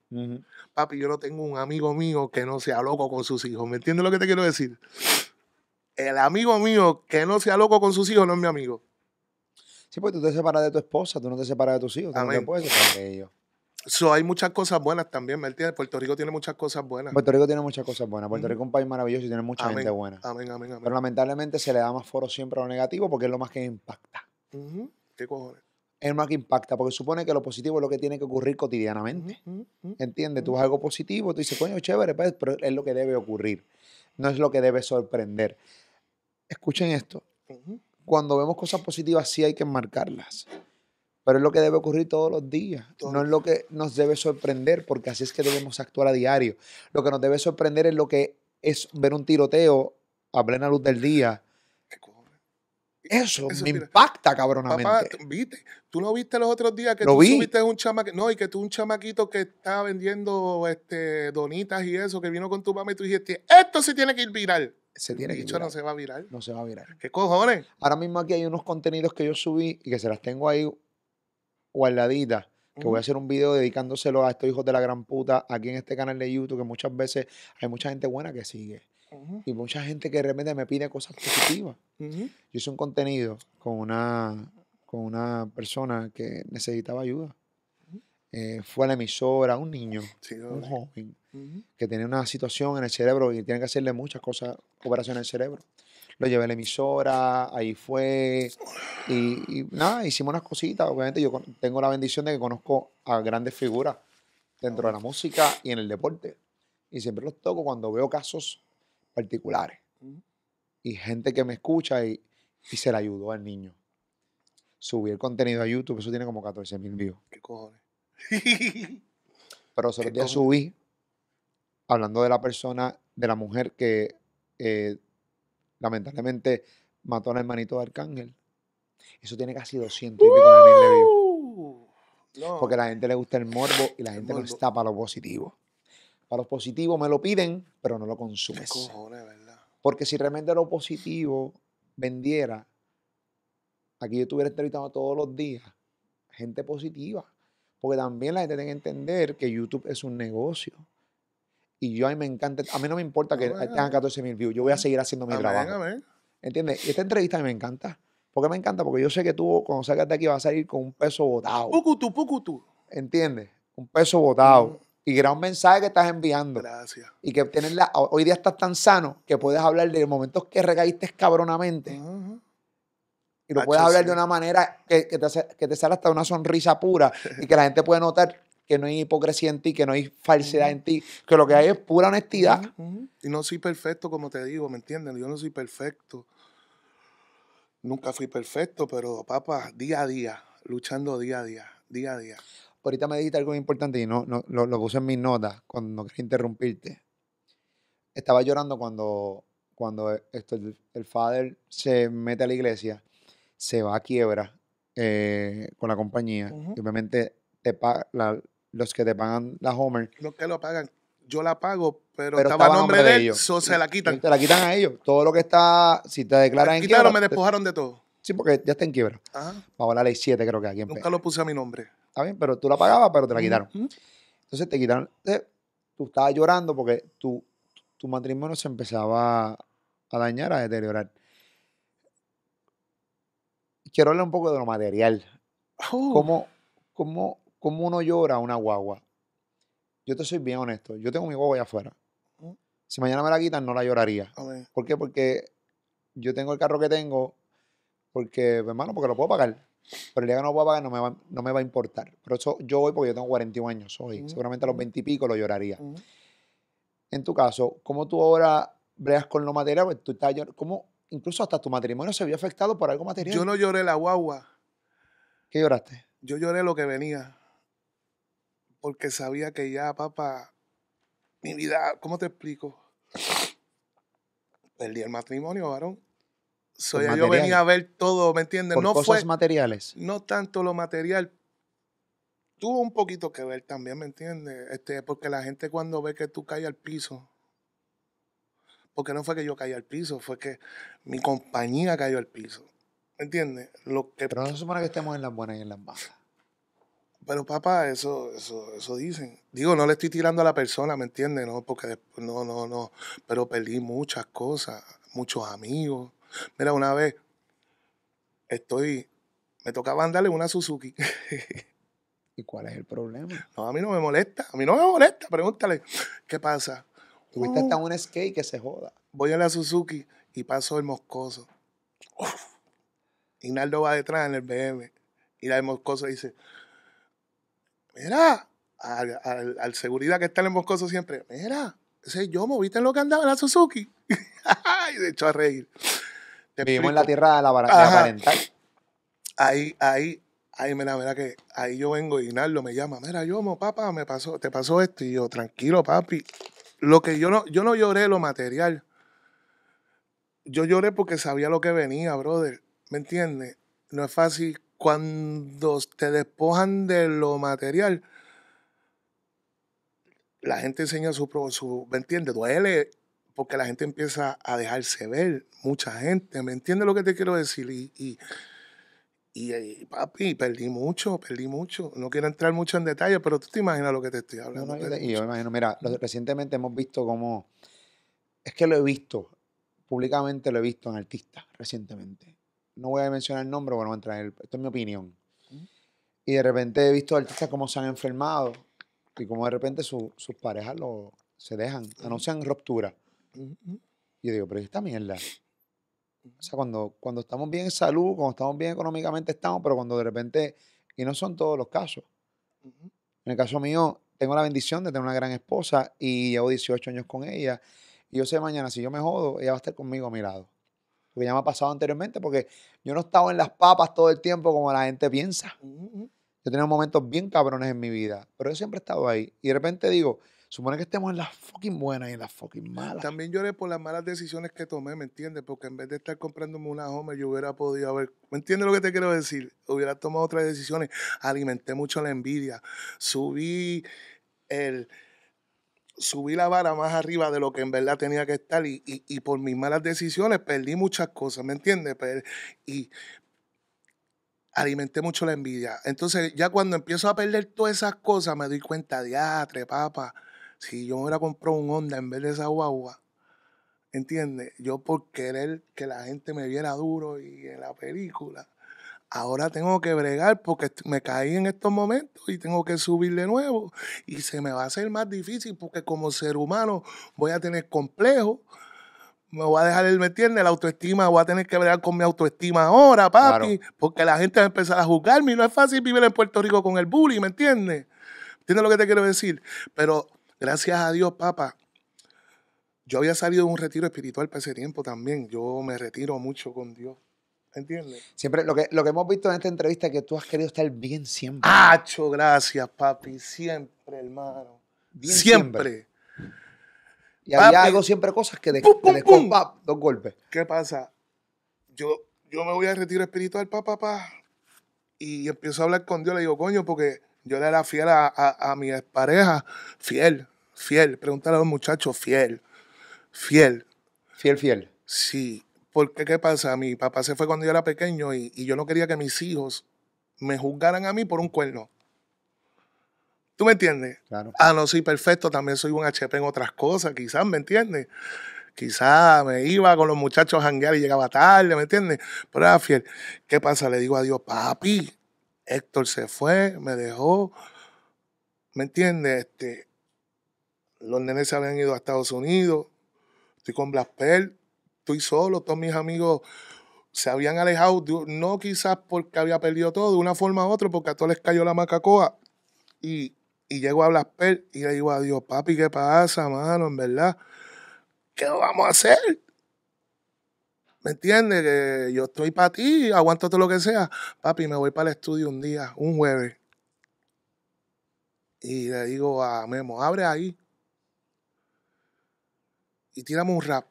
Papi, yo no tengo un amigo mío que no sea loco con sus hijos. ¿Me entiendes lo que te quiero decir? El amigo mío que no sea loco con sus hijos no es mi amigo. Sí, pues tú te separas de tu esposa, tú no te separas de tus hijos, también puedes separar de ellos. hay muchas cosas buenas también, ¿me entiendes? Puerto Rico tiene muchas cosas buenas. Puerto Rico tiene muchas cosas buenas. Puerto Rico es un país maravilloso y tiene mucha gente buena. Amén, amén, amén. Pero lamentablemente se le da más foro siempre a lo negativo porque es lo más que impacta. ¿Qué cojones? es más que impacta, porque supone que lo positivo es lo que tiene que ocurrir cotidianamente. ¿Entiendes? Tú vas algo positivo, tú dices, coño, chévere, pues", pero es lo que debe ocurrir, no es lo que debe sorprender. Escuchen esto. Cuando vemos cosas positivas, sí hay que enmarcarlas. Pero es lo que debe ocurrir todos los días. No es lo que nos debe sorprender, porque así es que debemos actuar a diario. Lo que nos debe sorprender es lo que es ver un tiroteo a plena luz del día eso, me impacta cabronamente. viste, tú no viste los otros días que tú subiste un chamaquito, no, y que tú un chamaquito que estaba vendiendo este, donitas y eso, que vino con tu mamá y tú dijiste, esto se tiene que ir viral. Se tiene que no se va a viral. No se va a viral. ¿Qué cojones? Ahora mismo aquí hay unos contenidos que yo subí y que se las tengo ahí guardaditas que voy a hacer un video dedicándoselo a estos hijos de la gran puta aquí en este canal de YouTube, que muchas veces hay mucha gente buena que sigue. Y mucha gente que realmente me pide cosas positivas. Yo hice un contenido con una, con una persona que necesitaba ayuda. Eh, fue a la emisora, un niño, un joven, que tenía una situación en el cerebro y tiene que hacerle muchas cosas, operaciones el cerebro. Lo llevé a la emisora, ahí fue, y, y nada, hicimos unas cositas. Obviamente yo tengo la bendición de que conozco a grandes figuras dentro de la música y en el deporte. Y siempre los toco cuando veo casos particulares. Y gente que me escucha y, se le ayudó al niño. Subí el contenido a YouTube, eso tiene como 14 mil views. Pero sobre todo subí hablando de la persona, de la mujer que eh, lamentablemente mató al hermanito de Arcángel. Eso tiene casi 200 y pico de mil views. ¡Uh! Porque a la gente le gusta el morbo y la gente no está para lo positivo. Para los positivos me lo piden, pero no lo consumes. Porque si realmente lo positivo vendiera, aquí yo estuviera entrevistando todos los días gente positiva. Porque también la gente tiene que entender que YouTube es un negocio. Y yo a mí me encanta, a mí no me importa que tengan 14 mil views, yo voy a seguir haciendo mi a trabajo. ¿Entiendes? Y esta entrevista a mí me encanta. ¿Por qué me encanta? Porque yo sé que tú cuando salgas de aquí vas a salir con un peso botado. Pucutu, pucutu. ¿Entiendes? Un peso botado. Y gran era mensaje que estás enviando. Gracias. Y que tienes la, hoy día estás tan sano que puedes hablar de momentos que recaíste escabronamente. Y lo puedes hablar de una manera que, te sale hasta una sonrisa pura y que la gente puede notar que no hay hipocresía en ti, que no hay falsedad en ti, que lo que hay es pura honestidad. Y no soy perfecto, como te digo, ¿me entiendes? Yo no soy perfecto. Nunca fui perfecto, pero papá, día a día, luchando día a día, día a día ahorita me dijiste algo importante y no, no lo, puse en mis notas cuando quería interrumpirte. Estaba llorando cuando, cuando eh, el, padre father se mete a la iglesia, se va a quiebra eh, con la compañía. obviamente te la, los que te pagan la Homer. Los que lo pagan. Yo la pago, pero, estaba, a nombre, de, ellos. se la quitan. Te la quitan a ellos. Todo lo que está, si te declaran en quiebra. me despojaron de todo. Sí, porque ya está en quiebra. Ajá. a la ley 7, creo que aquí Nunca lo puse a mi nombre está bien, pero tú la pagabas, pero te la quitaron. Entonces te quitaron. tú estabas llorando porque tu, tu matrimonio se empezaba a dañar, a deteriorar. Quiero hablar un poco de lo material. ¿Cómo, cómo, uno llora una guagua? Yo te soy bien honesto. Yo tengo mi guagua allá afuera. Si mañana me la quitan, no la lloraría. ¿Por qué? Porque yo tengo el carro que tengo porque, pues, hermano, porque lo puedo pagar. Pero el día que no pueda no me va, no me va a importar. Pero eso yo voy porque yo tengo 41 años hoy, seguramente a los 20 y pico lo lloraría. En tu caso, ¿cómo tú ahora breas con lo material? Pues tú estás ¿Cómo incluso hasta tu matrimonio se vio afectado por algo material? Yo no lloré la guagua. ¿Qué lloraste? Yo lloré lo que venía. Porque sabía que ya, papá, mi vida, ¿cómo te explico? Perdí el matrimonio, varón yo venía a ver todo, ¿me entiendes? no cosas fue, materiales. No tanto lo material. Tuvo un poquito que ver también, ¿me entiendes? Este, porque la gente cuando ve que tú caes al piso, porque no fue que yo caí al piso, fue que mi compañía cayó al piso. ¿Me entiendes? Lo que... Pero no se supone que estemos en las buenas y en las malas. Pero papá, eso, eso, eso dicen. Digo, no le estoy tirando a la persona, ¿me entiendes? No, porque no, no, no. Pero perdí muchas cosas, muchos amigos Mira, una vez estoy, me tocaba andarle una Suzuki. ¿Y cuál es el problema? No, a mí no me molesta, a mí no me molesta, pregúntale, ¿qué pasa? Tuviste hasta uh. un skate que se joda. Voy a la Suzuki y paso el moscoso. Uf. Inaldo va detrás en el BM y la del moscoso dice, mira, al, seguridad que está en el moscoso siempre, mira, ese yo moviste en lo que andaba en la Suzuki. y se echó a reír. Vivimos en la tierra de la, parental. Ahí, ahí, ahí, mira, mira que ahí yo vengo y Nardo me llama, mira, yo, mo, papá, me pasó, te pasó esto. Y yo, tranquilo, papi. Lo que yo no, yo no lloré lo material. Yo lloré porque sabía lo que venía, brother. ¿Me entiendes? No es fácil cuando te despojan de lo material la gente enseña su, su ¿me entiendes? Duele, porque la gente empieza a dejarse ver, mucha gente, ¿me entiendes lo que te quiero decir? Y, eh, papi, perdí mucho, perdí mucho. No quiero entrar mucho en detalle, pero tú te imaginas lo que te estoy hablando. y yo me imagino, mira, recientemente hemos visto como, es que lo he visto, públicamente lo he visto en artistas recientemente. No voy a mencionar el nombre, bueno, entrar en el, esto es mi opinión. Y de repente he visto artistas como se han enfermado y como de repente sus parejas lo, se dejan, anuncian ruptura. Yo digo, pero esta mierda. O sea, cuando, cuando estamos bien en salud, cuando estamos bien económicamente, estamos, pero cuando de repente, y no son todos los casos. En el caso mío, tengo la bendición de tener una gran esposa y llevo 18 años con ella. Y yo sé mañana, si yo me jodo, ella va a estar conmigo a mi lado. porque ya me ha pasado anteriormente, porque yo no estaba en las papas todo el tiempo como la gente piensa. Yo he tenido momentos bien cabrones en mi vida, pero yo siempre he estado ahí. Y de repente digo, Supone que estemos en las fucking buenas y en las fucking malas. También lloré por las malas decisiones que tomé, ¿me entiendes? Porque en vez de estar comprándome una home, yo hubiera podido haber. ¿Me entiendes lo que te quiero decir? Hubiera tomado otras decisiones. Alimenté mucho la envidia. Subí el subí la vara más arriba de lo que en verdad tenía que estar y, por mis malas decisiones perdí muchas cosas, ¿me entiendes? y alimenté mucho la envidia. Entonces ya cuando empiezo a perder todas esas cosas me doy cuenta, diatre, papa, si yo me hubiera comprado un Honda en vez de esa guagua, ¿entiendes? Yo por querer que la gente me viera duro y en la película, ahora tengo que bregar porque me caí en estos momentos y tengo que subir de nuevo y se me va a hacer más difícil porque como ser humano voy a tener complejo. Me voy a dejar el, ¿me entiendes? La autoestima, voy a tener que bregar con mi autoestima ahora, papi, porque la gente va a empezar a juzgarme no es fácil vivir en Puerto Rico con el bullying, ¿me entiendes? ¿Entiendes lo que te quiero decir? Pero Gracias a Dios, papá. Yo había salido de un retiro espiritual para ese tiempo también. Yo me retiro mucho con Dios. ¿Entiendes? Siempre, lo que, lo que hemos visto en esta entrevista es que tú has querido estar bien siempre. Hacho, Gracias, papi. Siempre, hermano. siempre. Y había algo siempre cosas que de, pum, dos golpes. ¿Qué pasa? Yo, yo me voy al retiro espiritual, papá, papá. y empiezo a hablar con Dios. Le digo, coño, porque yo le era fiel a, a, mi pareja, fiel, fiel. Pregúntale a los muchachos, fiel, fiel. Fiel, fiel. Sí, porque ¿qué pasa? Mi papá se fue cuando yo era pequeño y, yo no quería que mis hijos me juzgaran a mí por un cuerno. ¿Tú me entiendes? Claro. Ah, no, sí, perfecto, también soy un HP en otras cosas, quizás, ¿me entiendes? Quizás me iba con los muchachos a janguear y llegaba tarde, ¿me entiendes? Pero era fiel. ¿Qué pasa? Le digo a Dios, papi, Héctor se fue, me dejó. ¿Me entiendes? Este, los nenes se habían ido a Estados Unidos. Estoy con Blasper, Estoy solo. Todos mis amigos se habían alejado. No quizás porque había perdido todo, de una forma u otra, porque a todos les cayó la macacoa. Y, y llego a Blasper y le digo a Dios, papi, ¿qué pasa, mano? En verdad, ¿qué vamos a hacer? ¿Me entiendes? Que yo estoy para ti, aguanto todo lo que sea. Papi, me voy para el estudio un día, un jueves. Y le digo a Memo, abre ahí. Y tiramos un rap.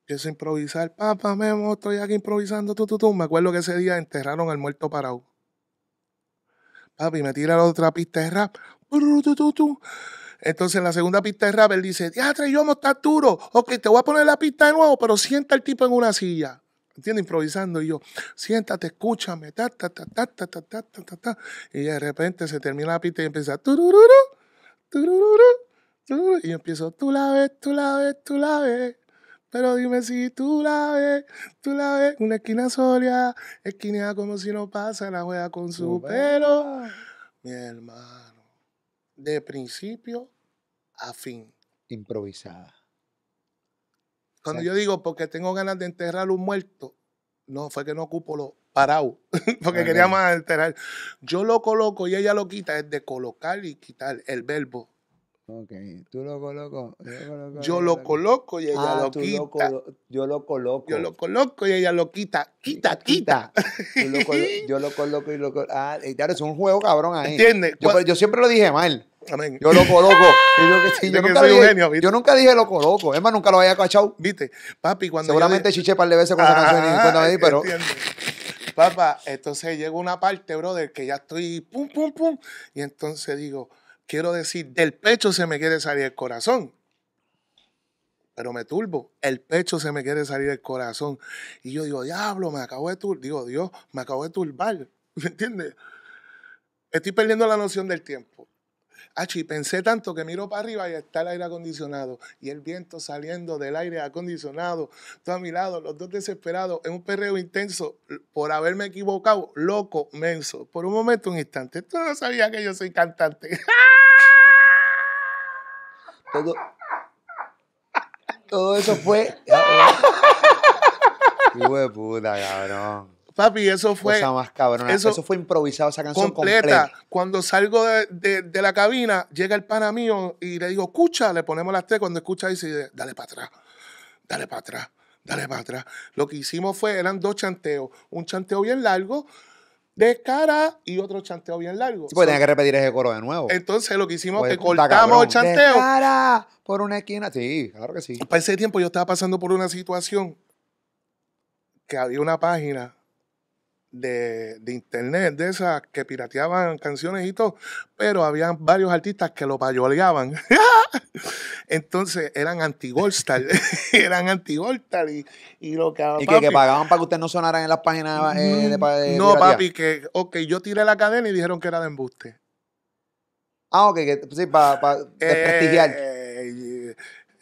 Empiezo a improvisar. Papá, Memo, estoy aquí improvisando. Tú, tú, Me acuerdo que ese día enterraron al muerto parado. Papi, me tira la otra pista de rap. Tú, entonces en la segunda pista de rap él dice, diatre, yo no estar duro. Ok, te voy a poner la pista de nuevo, pero sienta el tipo en una silla. ¿Entiendes? Improvisando. Y yo, siéntate, escúchame. Y de repente se termina la pista y empieza, turururu, Y yo empiezo, tú la ves, tú la ves, tú la ves. Pero dime si tú la ves, tú la ves. Una esquina sólida esquineada como si no pasa, la juega con su pelo. Mi hermano de principio a fin. Improvisada. Cuando yo digo porque tengo ganas de enterrar un muerto, no, fue que no ocupo lo parado, porque ah, quería más enterrar. Yo lo coloco y ella lo quita, es de colocar y quitar el verbo Ok, tú lo coloco. Yo, lo coloco y ella ah, lo quita. yo lo coloco. Yo lo coloco y ella lo quita. Quita, quita. yo lo coloco y lo coloco. Ah, claro, es un juego cabrón ahí. ¿Entiendes? Yo, siempre lo dije mal. Yo lo coloco. yo, yo nunca dije, yo nunca dije lo coloco. Es más, nunca lo había cachado. ¿Viste? Papi, cuando. Seguramente chiche par de veces con esa canción y cuando me pero. Entiendo. Papá, entonces llega una parte, brother, que ya estoy pum, pum, pum. Y entonces digo quiero decir, del pecho se me quiere salir el corazón. Pero me turbo, el pecho se me quiere salir el corazón. Y yo digo, diablo, me acabo de turbar, digo, Dios, me acabo de turbar. ¿Me entiendes? Estoy perdiendo la noción del tiempo y pensé tanto que miro para arriba y está el aire acondicionado y el viento saliendo del aire acondicionado. Tú a mi lado, los dos desesperados, en un perreo intenso por haberme equivocado, loco, menso. Por un momento, un instante. Tú no sabías que yo soy cantante. Todo, eso fue. Ah, oh. Hijo de puta, cabrón. Papi, eso fue. Eso, fue improvisado, esa canción completa. Cuando salgo de, la cabina, llega el pana mío y le digo, escucha, le ponemos las tres. Cuando escucha, dice, dale para atrás, dale para atrás, dale para atrás. Lo que hicimos fue, eran dos chanteos. Un chanteo bien largo, de cara y otro chanteo bien largo. Sí, pues tenía que repetir ese coro de nuevo. Entonces lo que hicimos es que cortamos el chanteo. De cara, por una esquina. Sí, claro que sí. Para ese tiempo yo estaba pasando por una situación que había una página de, internet, de esas que pirateaban canciones y todo, pero había varios artistas que lo payoleaban. Entonces eran anti-Goldstar, eran anti-Goldstar y, lo que... pagaban para que ustedes no sonaran en las páginas eh, de, No, papi, que, ok, yo tiré la cadena y dijeron que era de embuste. Ah, ok, sí, para eh, desprestigiar.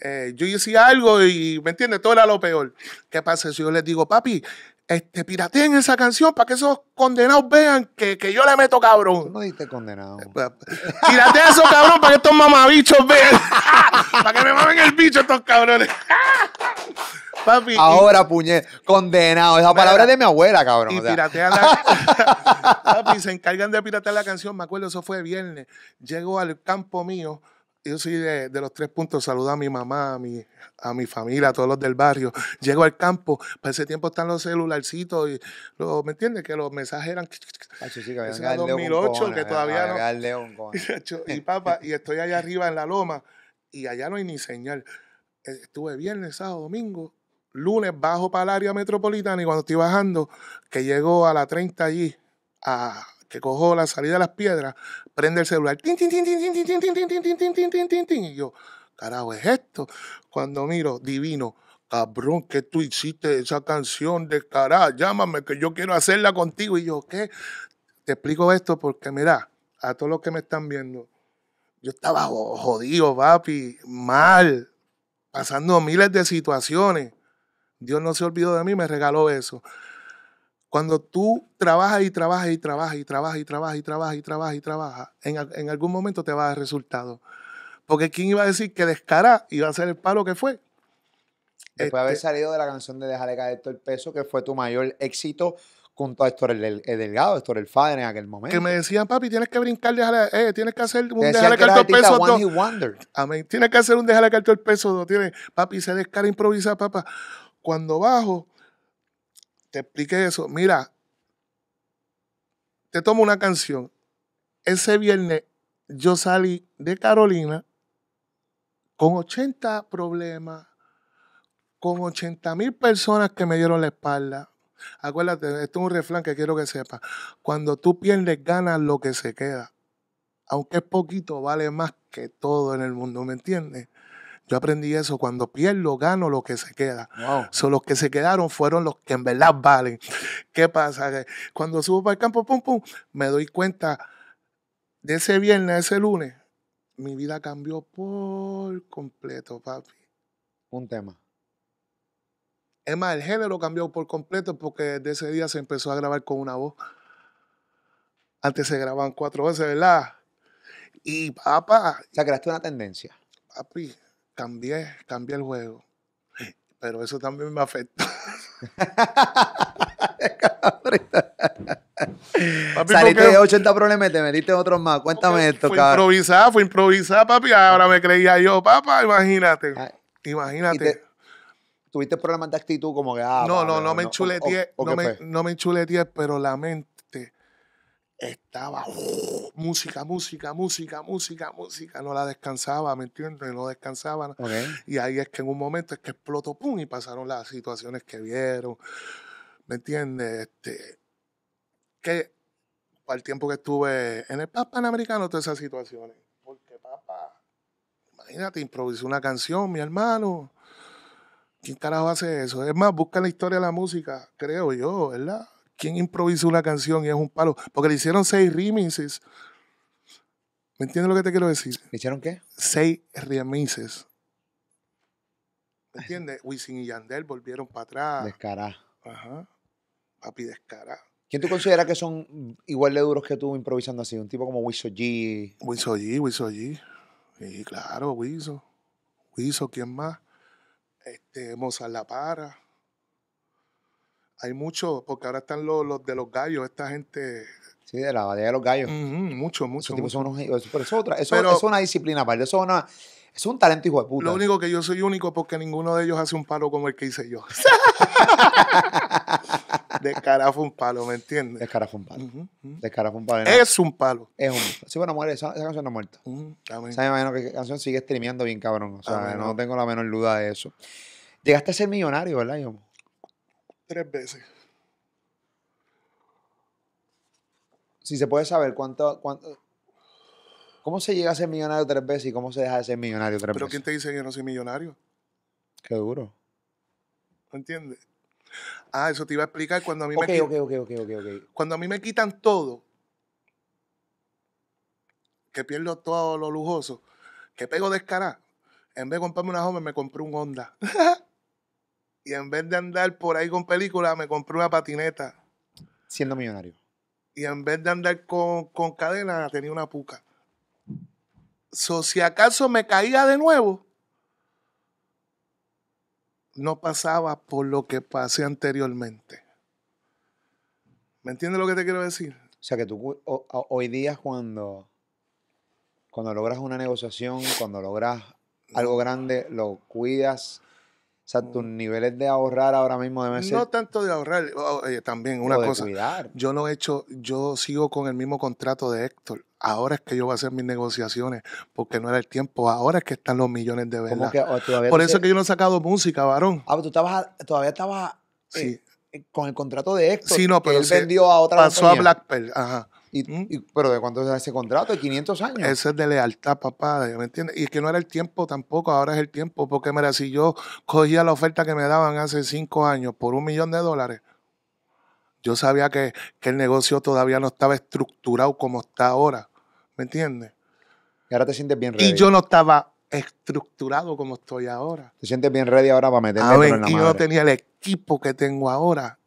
Eh, yo hice algo y, ¿me entiendes? Todo era lo peor. ¿Qué pasa si yo les digo, papi, este, pirateen esa canción para que esos condenados vean que, que yo le meto cabrón. no diste condenado. Eh, pues, pues, pirateen esos cabrón, para que estos mamabichos vean. para que me mamen el bicho estos cabrones. Papi, Ahora, puñet, condenado. Esa palabra es de mi abuela, cabrón. Y piratean la... Papi, se encargan de piratear la canción. Me acuerdo, eso fue viernes. Llego al campo mío yo soy de, los tres puntos, saludo a mi mamá, a mi, a mi familia, a todos los del barrio. Llego al campo, para ese tiempo están los celularcitos, y ¿lo ¿me entiendes? Que los mensajes eran... Pacho, 2008, que todavía no... Y, papá, y estoy allá arriba en la loma, y allá no hay ni señal. E, estuve viernes, sábado, domingo, lunes bajo para el área metropolitana, y cuando estoy bajando, que llego a la 30 allí, a que cojo la salida de las piedras, prende el celular, y yo, carajo, es esto. Cuando miro, divino, cabrón, que tú hiciste esa canción de cara, llámame que yo quiero hacerla contigo. Y yo, ¿qué? Te explico esto porque, mira, a todos los que me están viendo, yo estaba jodido, papi, mal, pasando miles de situaciones. Dios no se olvidó de mí, me regaló eso. Cuando tú trabajas y trabajas y trabajas y trabajas y trabajas y trabajas y trabajas y trabajas, en, algún momento te va a dar resultado. Porque ¿quién iba a decir que descará iba a ser el palo que fue? Después de haber este salido de la canción de Dejale caer todo el peso, que fue tu mayor éxito junto a Héctor el, Delgado, Héctor el Fader en aquel momento. Que me decían, papi, tienes que brincar, eh, tienes que hacer un Dejale caer todo el peso. Tienes que hacer un dejarle caer todo el peso. Tienes, papi, se descara improvisa, papá. Cuando bajo, te expliqué eso. Mira, te tomo una canción. Ese viernes yo salí de Carolina con 80 problemas, con 80 mil personas que me dieron la espalda. Acuérdate, esto es un refrán que quiero que sepas. Cuando tú pierdes, ganas lo que se queda. Aunque es poquito, vale más que todo en el mundo, ¿me entiendes? Yo aprendí eso. Cuando pierdo, gano lo que se queda. son los que se quedaron fueron los que en verdad valen. ¿Qué pasa? Cuando subo para el campo, pum, pum, me doy cuenta de ese viernes, ese lunes, mi vida cambió por completo, papi. Un tema. Es más, el género cambió por completo porque de ese día se empezó a grabar con una voz. Antes se grababan cuatro veces, ¿verdad? Y papá. O sea, creaste una tendencia. Papi, cambié, cambié el juego. Pero eso también me afectó. Saliste de 80 problemas, te metiste otros más. Cuéntame esto, fue cabrón. fue improvisada, papi. Ahora me creía yo, papá, imagínate. Ah, imagínate. ¿Tuviste problemas de actitud como que, ah, No, no, no, me enchuleteé, no, me, no me enchuleteé, pero la estaba ¡oh! música, música, música, música, música, no la descansaba, ¿me entiendes? No descansaba. Y ahí es que en un momento es que explotó, ¡pum! Y pasaron las situaciones que vieron, ¿me entiendes? Este, que para el tiempo que estuve en el Papa Panamericano, todas esas situaciones. Porque, papá, imagínate, improvisó una canción, mi hermano. ¿Quién carajo hace eso? Es más, busca la historia de la música, creo yo, ¿verdad? ¿Quién improvisa una canción y es un palo? Porque le hicieron seis remixes. ¿Me entiendes lo que te quiero decir? ¿Le hicieron qué? Seis remixes. ¿Me entiendes? Wisin y Yandel volvieron para atrás. Descará. Ajá. Papi, descará. ¿Quién tú consideras que son igual de duros que tú improvisando así? Un tipo como Wiso G. Wiso G, Wiso G. Y claro, Wiso. Wiso, ¿quién más? Este, Mozart La Para hay muchos, porque ahora están los, de los gallos, esta gente. Sí, de la batalla de los gallos. Muchos, muchos. Mucho, mucho. Son unos, pero eso es, otra, eso, es una disciplina aparte, eso es una. Es un talento hijo de puta. Lo único que yo soy único porque ninguno de ellos hace un palo como el que hice yo. de cara fue un palo, ¿me entiendes? De cara fue un palo. De cara fue un palo. Es un palo. Es un Sí, bueno, muere, esa, canción no ha muerto. Uh -huh. que esa canción sigue streameando bien cabrón. O sea, no, tengo la menor duda de eso. Llegaste a ser millonario, ¿verdad, hijo? tres veces. Si se puede saber cuánto, cuánto ¿Cómo se llega a ser millonario tres veces y cómo se deja de ser millonario tres veces? Pero ¿quién te dice que no soy millonario? Qué duro. ¿No entiendes? Ah, eso te iba a explicar cuando a mí me Cuando a mí me quitan todo, que pierdo todo lo lujoso, que pego descarada, en vez de comprarme una joven me compré un Honda. y en vez de andar por ahí con película, me compré una patineta. Siendo millonario. Y en vez de andar con, cadena, tenía una puca. So, si acaso me caía de nuevo, no pasaba por lo que pasé anteriormente. ¿Me entiendes lo que te quiero decir? O sea que tú hoy día cuando, cuando logras una negociación, cuando logras algo grande, lo cuidas o sea, tus mm. niveles de ahorrar ahora mismo de ser. No tanto de ahorrar, oye, oh, eh, también una cosa. Yo no he hecho, yo sigo con el mismo contrato de Héctor. Ahora es que yo voy a hacer mis negociaciones, porque no era el tiempo. Ahora es que están los millones de verdad. Por eso es que yo no he sacado música, varón. Ah, pero pues tú estabas, todavía estabas eh, sí. Eh, con el contrato de Héctor. Sí, no, pero se a otra Pasó a Black Pearl, ajá pero ¿de cuánto es ese contrato? ¿De 500 años? Ese es de lealtad, papá, ¿me entiendes? Y que no era el tiempo tampoco, ahora es el tiempo. Porque mira, si yo cogía la oferta que me daban hace cinco años por un millón de dólares, yo sabía que, el negocio todavía no estaba estructurado como está ahora, ¿me entiendes? Y ahora te sientes bien ready. Y yo no estaba estructurado como estoy ahora. Te sientes bien ready ahora para meterme en la Y yo no tenía el equipo que tengo ahora.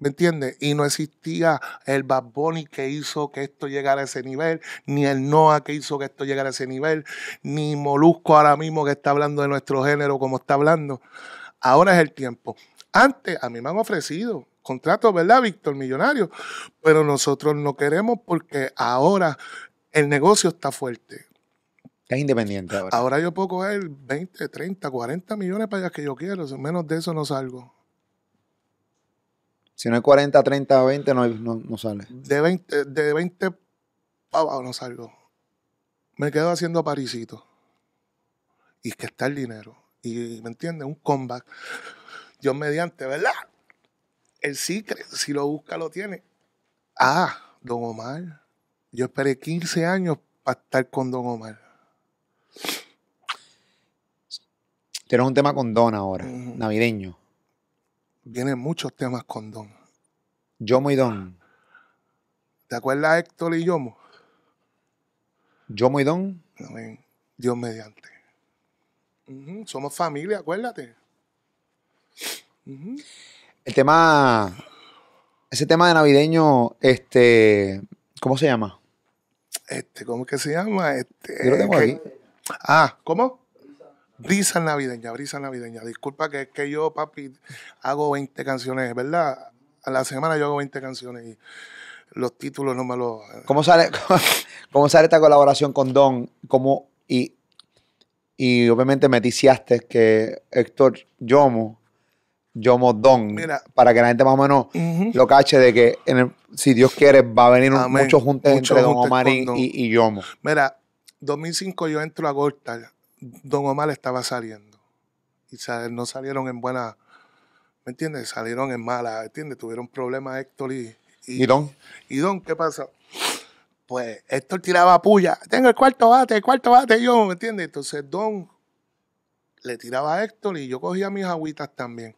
¿Me entiendes? Y no existía el Bad Bunny que hizo que esto llegara a ese nivel, ni el Noah que hizo que esto llegara a ese nivel, ni Molusco ahora mismo que está hablando de nuestro género como está hablando. Ahora es el tiempo. Antes a mí me han ofrecido contratos, ¿verdad, Víctor? Millonario. Pero nosotros no queremos porque ahora el negocio está fuerte. Es independiente ahora. Ahora yo puedo coger 20, 30, 40 millones para allá que yo quiero. Menos de eso no salgo. Si no es 40, 30, 20, no, sale. De 20, de 20 abajo no salgo. Me quedo haciendo parisitos. Y es que está el dinero. Y, ¿me entiendes? Un comeback. Dios mediante, ¿verdad? El sí, si lo busca, lo tiene. Ah, Don Omar. Yo esperé 15 años para estar con Don Omar. Tienes un tema con Don ahora, navideño vienen muchos temas con Don. Yomo y Don. ¿Te acuerdas Héctor y Yomo? Yomo y Don. Dios mediante. Somos familia, acuérdate. El tema, ese tema de navideño, este, ¿cómo se llama? Este, ¿cómo es que se llama? Este, Yo lo tengo ahí. Ah, ¿cómo? Brisa navideña, brisa navideña. Disculpa que es que yo, papi, hago 20 canciones, ¿verdad? A la semana yo hago 20 canciones y los títulos no me los... Eh. ¿Cómo sale, cómo, sale esta colaboración con Don? y, y obviamente meticiaste que Héctor Yomo... Yomo Don, Mira, para que la gente más o menos lo cache de que si Dios quiere va a venir un muchos juntos entre Don Omar y, Yomo. Mira, 2005 yo entro a Gortal Don Omar estaba saliendo. Y no salieron en buena, ¿me entiendes? Salieron en mala, ¿me entiendes? Tuvieron problemas Héctor y, y, Don. ¿Y Don qué pasó? Pues Héctor tiraba puya. Tengo el cuarto bate, el cuarto bate yo, ¿me entiendes? Entonces Don le tiraba a Héctor y yo cogía mis agüitas también.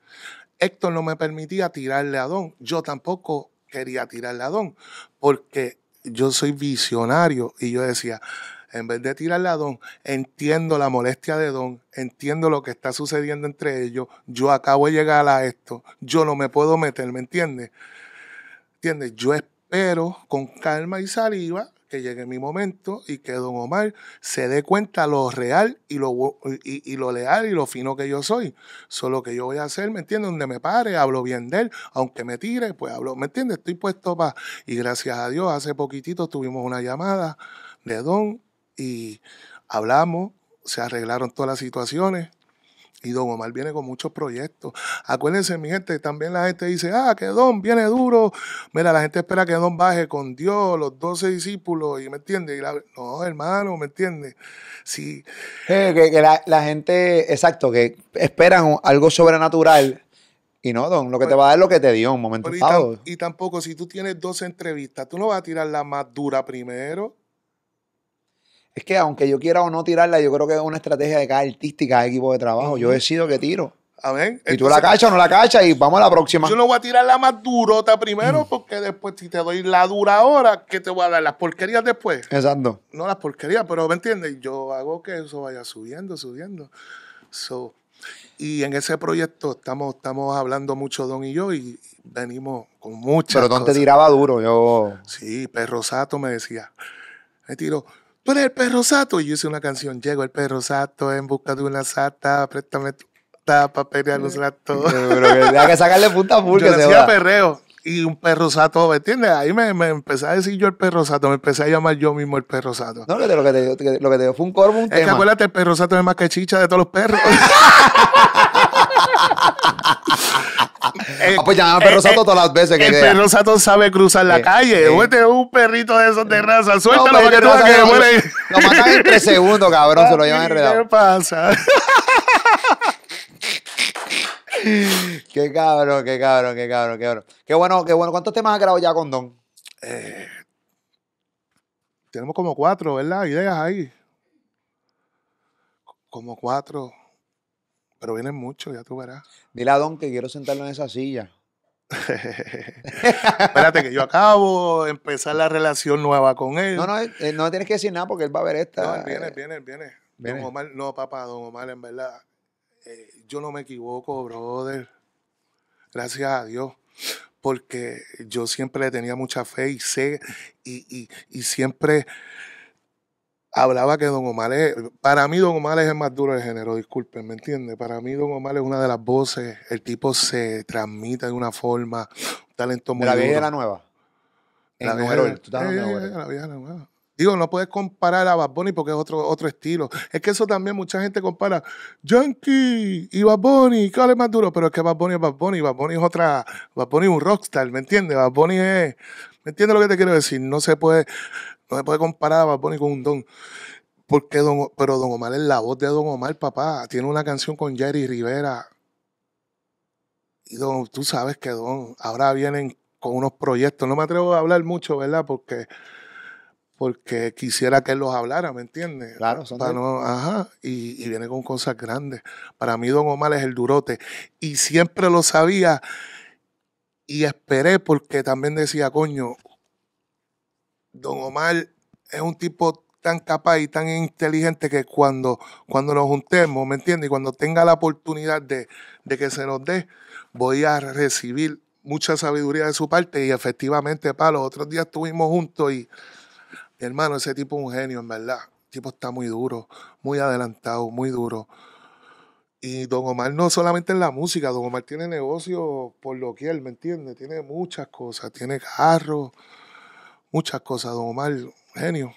Héctor no me permitía tirarle a Don. Yo tampoco quería tirarle a Don porque yo soy visionario y yo decía, en vez de tirarle a Don, entiendo la molestia de Don, entiendo lo que está sucediendo entre ellos, yo acabo de llegar a esto, yo no me puedo meter, ¿me entiendes? ¿Entiendes? Yo espero con calma y saliva que llegue mi momento y que Don Omar se dé cuenta lo real y lo, y, y lo leal y lo fino que yo soy. Solo que yo voy a hacer, ¿me entiendes? Donde me pare, hablo bien de él, aunque me tire, pues hablo, ¿me entiendes? Estoy puesto para... Y gracias a Dios, hace poquitito tuvimos una llamada de Don y hablamos, se arreglaron todas las situaciones. Y Don Omar viene con muchos proyectos. Acuérdense, mi gente, también la gente dice, ah, que Don viene duro. Mira, la gente espera que Don baje con Dios, los doce discípulos, y me entiende. no, hermano, ¿me entiende? Sí. que, la, gente, exacto, que esperan algo sobrenatural. Y no, Don, lo que te va a dar es lo que te dio un momento. Y, y tampoco, si tú tienes dos entrevistas, tú no vas a tirar la más dura primero es que aunque yo quiera o no tirarla, yo creo que es una estrategia de cada artística, de equipo de trabajo. Yo decido que tiro. A ver. Y tú la cachas o no la cachas y vamos a la próxima. Yo no voy a tirar la más durota primero mm. porque después si te doy la dura ahora, ¿qué te voy a dar? Las porquerías después. Exacto. No las porquerías, pero ¿me entiendes? Yo hago que eso vaya subiendo, subiendo. So, y en ese proyecto estamos, estamos hablando mucho Don y yo y venimos con muchas Pero Don te tiraba duro, yo... Sí, Perrosato me decía, me tiro Pon el perro sato. Y yo hice una canción. Llego el perro sato en busca de una sata. Préstame tu tapa, pelea los ratos. Pero que que sacarle punta full. que perreo. Y un perro sato, ¿me entiendes? Ahí me, me, empecé a decir yo el perro sato. Me empecé a llamar yo mismo el perro sato. No, lo que te, lo que te, lo dio fue un corvo, un es tema. Es que acuérdate, el perro sato es más que chicha de todos los perros. el, ah, pues Perro eh, Sato eh, todas las veces que El Perro Sato sabe cruzar la eh, calle. Vete un perrito de esos de raza. Suéltalo que tú muere. Lo matan en tres segundos, cabrón. se lo llevan enredado. ¿Qué pasa? qué cabrón, qué cabrón, qué cabrón, qué cabrón. Qué bueno, qué bueno. ¿Cuántos temas has grabado ya con Don? tenemos como cuatro, ¿verdad? Ideas ahí. Como cuatro. Pero vienen mucho, ya tú verás. a Don, que quiero sentarlo en esa silla. Espérate, que yo acabo de empezar la relación nueva con él. No, no, no tienes que decir nada porque él va a ver esta. No, viene, viene, viene. Don Omar, no, papá, don Omar, en verdad. Eh, yo no me equivoco, brother. Gracias a Dios. Porque yo siempre le tenía mucha fe y sé, y, y, y siempre hablaba que Don Omar es, para mí Don Omar es el más duro de género, disculpen, ¿me entiendes? Para mí Don Omar es una de las voces, el tipo se transmite de una forma, un talento muy En la vieja era nueva? La vieja, la nueva. Digo, no puedes comparar a Bad Bunny porque es otro, otro estilo. Es que eso también mucha gente compara Yankee y Bad Bunny, ¿cuál es más duro? Pero es que Bad Bunny es Bad Bunny, Bad Bunny es otra, Bad Bunny es un rockstar, ¿me entiendes? Bad Bunny es, ¿me entiendes lo que te quiero decir? No se puede, no se puede comparar a Bad con un Don. Porque don, pero Don Omar es la voz de Don Omar, papá. Tiene una canción con Jerry Rivera. Y Don, tú sabes que Don, ahora vienen con unos proyectos. No me atrevo a hablar mucho, ¿verdad? Porque, porque quisiera que él los hablara, ¿me entiendes? Claro, son ajá, y, y, viene con cosas grandes. Para mí Don Omar es el durote. Y siempre lo sabía. Y esperé porque también decía, coño, don Omar es un tipo tan capaz y tan inteligente que cuando, cuando nos juntemos, ¿me entiendes? Y cuando tenga la oportunidad de, de que se nos dé, voy a recibir mucha sabiduría de su parte y efectivamente, para los otros días estuvimos juntos y, hermano, ese tipo es un genio, en verdad. El tipo está muy duro, muy adelantado, muy duro. Y Don Omar no solamente en la música, Don Omar tiene negocio por lo que él, ¿me entiende? Tiene muchas cosas, tiene carros muchas cosas, don Omar, genio.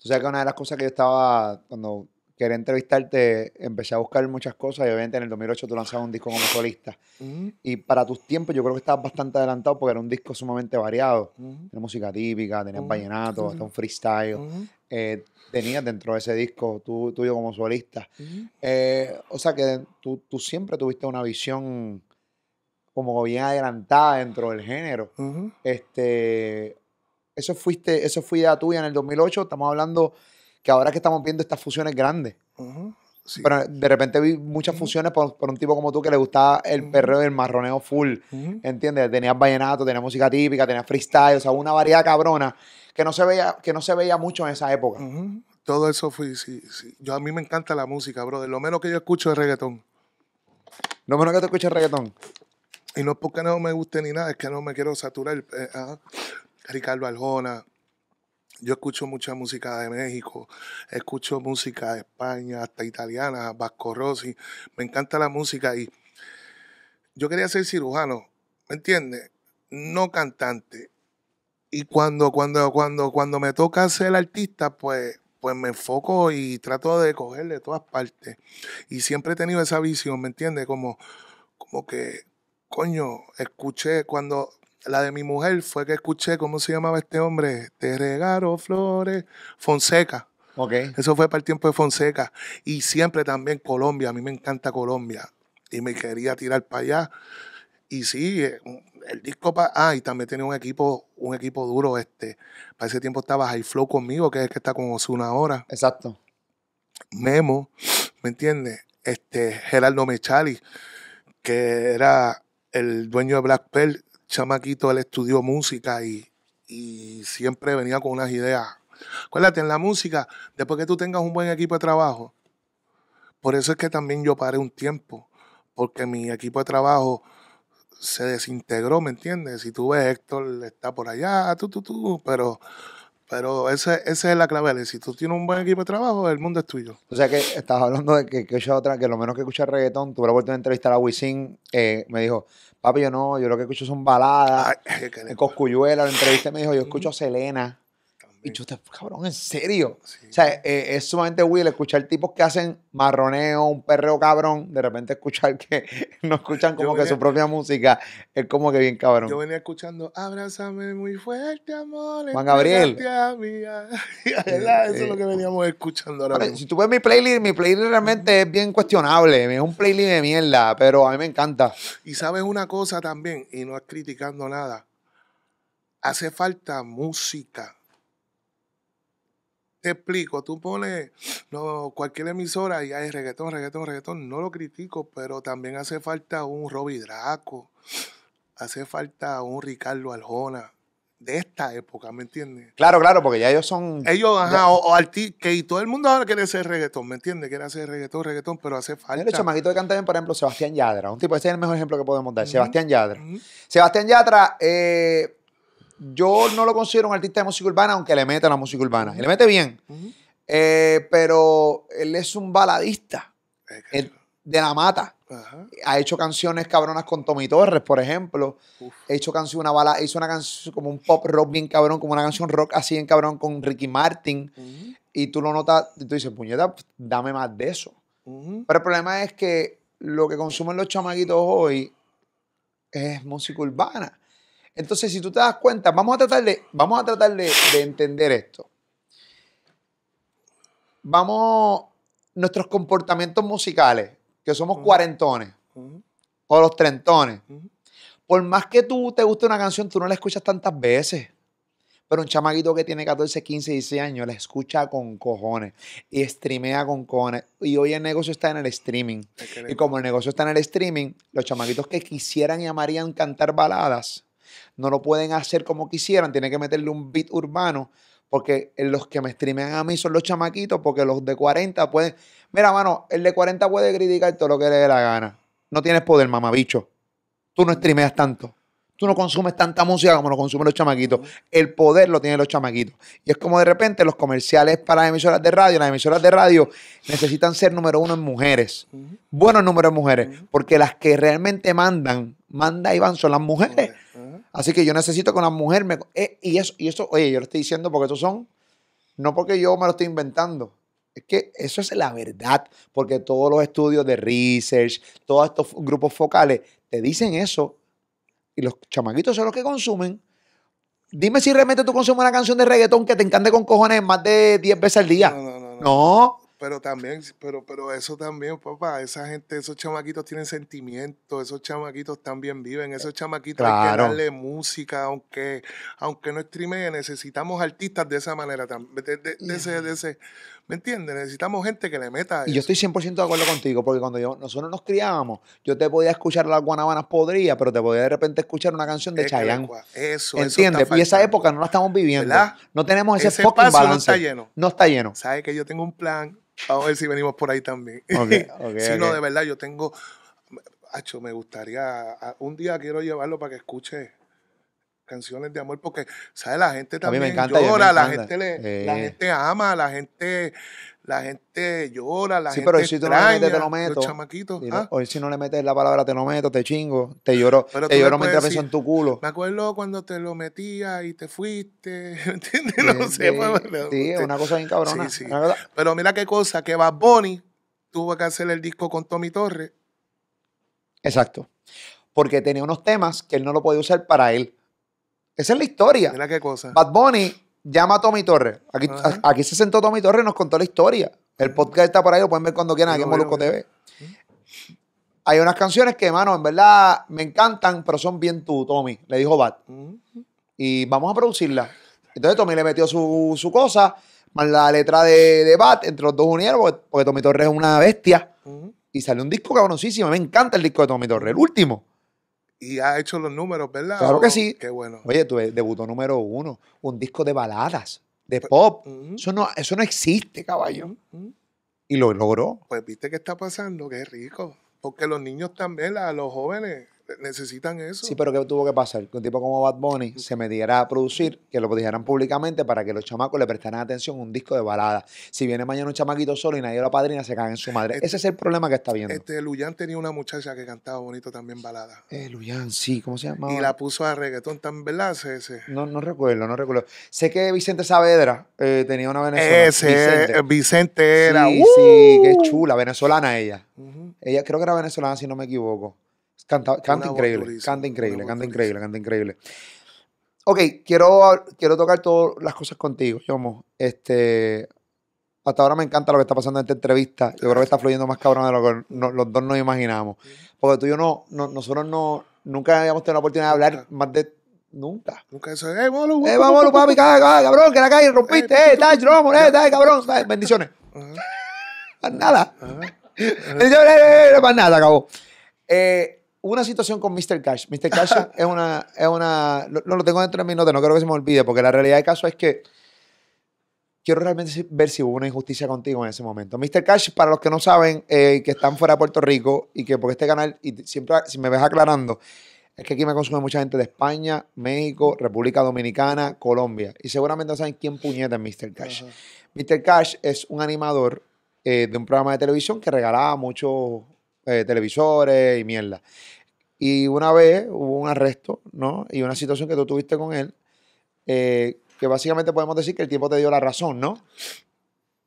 Tú sabes que una de las cosas que yo estaba, cuando quería entrevistarte, empecé a buscar muchas cosas y obviamente en el 2008 tú lanzabas un disco como solista. Y para tus tiempos yo creo que estabas bastante adelantado porque era un disco sumamente variado. Tenía música típica, tenía vallenato, hasta un freestyle. Eh, tenías dentro de ese disco tú, tuyo como solista. Eh, o sea que tú, tú, siempre tuviste una visión como bien adelantada dentro del género. Este, eso fuiste, eso fue idea tuya en el 2008. Estamos hablando que ahora que estamos viendo estas fusiones grandes. Pero de repente vi muchas fusiones por, un tipo como tú que le gustaba el perreo del el marroneo full. ¿Entiendes? Tenías vallenato, tenías música típica, tenías freestyle, o sea, una variedad cabrona que no se veía, que no se veía mucho en esa época. Todo eso fue, sí, Yo a mí me encanta la música, brother. Lo menos que yo escucho es reggaetón. Lo menos que te escuches es reggaetón. Y no es porque no me guste ni nada, es que no me quiero saturar. Eh, Ricardo Aljona, Yo escucho mucha música de México, escucho música de España, hasta italiana, Vasco Rossi. Me encanta la música y yo quería ser cirujano, ¿me entiendes? No cantante. Y cuando, cuando, cuando, cuando me toca ser artista, pues, pues me enfoco y trato de coger de todas partes. Y siempre he tenido esa visión, ¿me entiendes? Como, como que, coño, escuché cuando la de mi mujer fue que escuché, ¿cómo se llamaba este hombre? Te regalo flores, Fonseca. Okay. Eso fue para el tiempo de Fonseca. Y siempre también Colombia, a mí me encanta Colombia. Y me quería tirar para allá. Y sí, eh, el disco para... Ah, y también tenía un equipo, un equipo duro. Este, para ese tiempo estaba High Flow conmigo, que es el que está con Osuna ahora. Exacto. Memo, ¿me entiendes? Este, Gerardo Mechali, que era el dueño de Black Pearl, chamaquito, él estudió música y, y siempre venía con unas ideas. Acuérdate, en la música, después que tú tengas un buen equipo de trabajo, por eso es que también yo paré un tiempo, porque mi equipo de trabajo se desintegró, ¿me entiendes? Si tú ves, Héctor está por allá, tú, tú, tú, pero pero esa, es la clave. Si tú tienes un buen equipo de trabajo, el mundo es tuyo. O sea que estás hablando de que, que otra, que lo menos que escucha reggaetón, tuve la oportunidad de entrevistar a Wisin, eh, me dijo, papi, yo no, yo lo que escucho son baladas, Ay, la la entrevista me dijo, yo escucho a Selena. Y yo, cabrón, en serio. O sea, eh, es sumamente weird escuchar tipos que hacen marroneo, un perreo cabrón, de repente escuchar que no escuchan como que su propia música. Es como que bien cabrón. Yo venía escuchando, abrázame muy fuerte, amor. Juan Gabriel. Mía. Eso es lo que veníamos escuchando ahora. Si tú ves mi playlist, mi playlist realmente es bien cuestionable. Es un playlist de mierda, pero a mí me encanta. Y sabes una cosa también, y no es criticando nada. Hace falta música te explico, tú pones cualquier emisora y hay reggaetón, reggaetón, reggaetón. No lo critico, pero también hace falta un Robbie Draco, hace falta un Ricardo Aljona de esta época, ¿me entiendes? Claro, claro, porque ya ellos son. Ellos, ajá, o, artistas, que y todo el mundo ahora quiere ser reggaetón, ¿me entiendes? Quiere hacer reggaetón, reggaetón, pero hace falta. El chamaquito que canta bien, por ejemplo, Sebastián Yadra, un tipo, ese es el mejor ejemplo que podemos dar, Sebastián Yadra. Sebastián Yadra, eh, yo no lo considero un artista de música urbana, aunque le mete la música urbana. Y le mete bien. Eh, pero él es un baladista eh, de la mata. Ha hecho canciones cabronas con Tommy Torres, por ejemplo. hecho canción, una hizo una canción como un pop rock bien cabrón, como una canción rock así en cabrón con Ricky Martin. Y tú lo notas, y tú dices, puñeta, dame más de eso. Pero el problema es que lo que consumen los chamaguitos hoy es música urbana. Entonces, si tú te das cuenta, vamos a tratar de, vamos a tratar de, entender esto. Vamos, nuestros comportamientos musicales, que somos cuarentones o los trentones. Por más que tú te guste una canción, tú no la escuchas tantas veces. Pero un chamaguito que tiene 14, 15, 16 años la escucha con cojones y streamea con cojones. Y hoy el negocio está en el streaming. Y como el negocio está en el streaming, los chamaguitos que quisieran y amarían cantar baladas no lo pueden hacer como quisieran, tienen que meterle un beat urbano, porque los que me streamean a mí son los chamaquitos, porque los de 40 pueden... Mira, mano, el de 40 puede criticar todo lo que le dé la gana. No tienes poder, mamabicho. Tú no streameas tanto. Tú no consumes tanta música como lo consumen los chamaquitos. El poder lo tienen los chamaquitos. Y es como de repente los comerciales para las emisoras de radio, las emisoras de radio necesitan ser número uno en mujeres. Buenos números en mujeres. Porque las que realmente mandan, manda y van son las mujeres. Así que yo necesito que una mujer me... Eh, y, eso, y eso, oye, yo lo estoy diciendo porque estos son, no porque yo me lo estoy inventando, es que eso es la verdad, porque todos los estudios de research, todos estos grupos focales, te dicen eso. Y los chamaguitos son los que consumen. Dime si realmente tú consumes una canción de reggaetón que te encante con cojones más de 10 veces al día. no. no. no pero también, pero, pero eso también, papá, esa gente, esos chamaquitos tienen sentimientos, esos chamaquitos también viven, eh, esos chamaquitos hay que darle música, aunque, aunque no streame, necesitamos artistas de esa manera, también. de, ese, de ese, ¿Me entiendes? Necesitamos gente que le meta. Y yo estoy 100% de acuerdo contigo, porque cuando yo, nosotros nos criábamos, yo te podía escuchar las guanabanas podría, pero te podía de repente escuchar una canción de es Chayanne. eso, ¿Entiendes? y esa época no la estamos viviendo. No tenemos ese, fucking No está lleno. No está lleno. Sabes que yo tengo un plan. Vamos a ver si venimos por ahí también. Okay, okay, si no, de verdad, yo tengo. Hacho, me gustaría. Un día quiero llevarlo para que escuche canciones de amor, porque, ¿sabes? La gente también llora, la gente, le, la eh. gente ama, la gente la gente llora, la sí, gente pero si no le metes, te lo meto. ¿ah? si no le metes la palabra, te lo meto, te chingo, te lloro, pero te lloro mientras pienso en tu culo. Me acuerdo cuando te lo metía y te fuiste, ¿entiendes? no sé. es una cosa bien cabrona. Sí, pero mira qué cosa, que Bad Bunny tuvo que hacer el disco con Tommy Torres. Exacto. Porque tenía unos temas que él no lo podía usar para él. Esa es la historia. Mira qué cosa. Bad Bunny llama a Tommy Torres. Aquí, aquí se sentó Tommy Torres y nos contó la historia. El podcast está por ahí, lo pueden ver cuando quieran, aquí en Molusco TV. Hay unas canciones que, hermano, en verdad me encantan, pero son bien tú, Tommy, le dijo Bad. Y vamos a producirlas. Entonces Tommy le metió su, cosa, más la letra de, de, Bat, entre los dos unieron, porque, Tommy Torres es una bestia. Y salió un disco cabroncísimo. Me encanta el disco de Tommy Torres, el último y ha hecho los números, ¿verdad? Claro que oh, sí. Qué bueno. Oye, tú eh, debutó número uno, un disco de baladas, de pues, pop. eso, no, eso no existe, caballo. Y lo logró. Pues viste qué está pasando, qué rico. Porque los niños también, los jóvenes, necesitan eso. Sí, pero ¿qué tuvo que pasar? Que un tipo como Bad Bunny se metiera a producir, que lo dijeran públicamente para que los chamacos le prestaran atención a un disco de balada. Si viene mañana un chamaquito solo y nadie la padrina, se cae en su madre. Este ese es el problema que está viendo. Este, Luyan tenía una muchacha que cantaba bonito también balada. Eh, Luyan, sí, ¿cómo se llama? Y la puso a reggaetón, tan ¿verdad? Ese. No, no recuerdo, no recuerdo. Sé que Vicente Saavedra eh, tenía una venezolana. Ese, Vicente, eh, era. Sí, ¡uh! sí, qué chula, venezolana ella. Ella creo que era venezolana, si no me equivoco. Canta, increíble, canta increíble, canta increíble, canta increíble. Ok, quiero, quiero tocar todas las cosas contigo, Yomo. Este, hasta ahora me encanta lo que está pasando en esta entrevista. Yo creo que está fluyendo más cabrón de lo que los dos nos imaginamos. Porque tú y yo no, nosotros no, nunca habíamos tenido la oportunidad de hablar más de Nunca. Nunca eso eh, bolu, eh, vámonos, papi, cabrón, que la calle rompiste, eh, eh vamos vamos, eh, está cabrón, bendiciones. Nada. Bendiciones, eh, eh, más nada, acabó. Eh, una situación con Mr. Cash. Mr. Cash es una. Es una no lo tengo dentro de mis notas, no creo que se me olvide, porque la realidad del caso es que quiero realmente ver si hubo una injusticia contigo en ese momento. Mr. Cash, para los que no saben, eh, que están fuera de Puerto Rico y que por este canal, y siempre, si me ves aclarando, es que aquí me consume mucha gente de España, México, República Dominicana, Colombia. Y seguramente no saben quién puñeta es Mr. Cash. Mr. Cash es un animador eh, de un programa de televisión que regalaba mucho... Eh, televisores y mierda. Y una vez hubo un arresto, ¿no? Y una situación que tú tuviste con él, eh, que básicamente podemos decir que el tiempo te dio la razón, ¿no?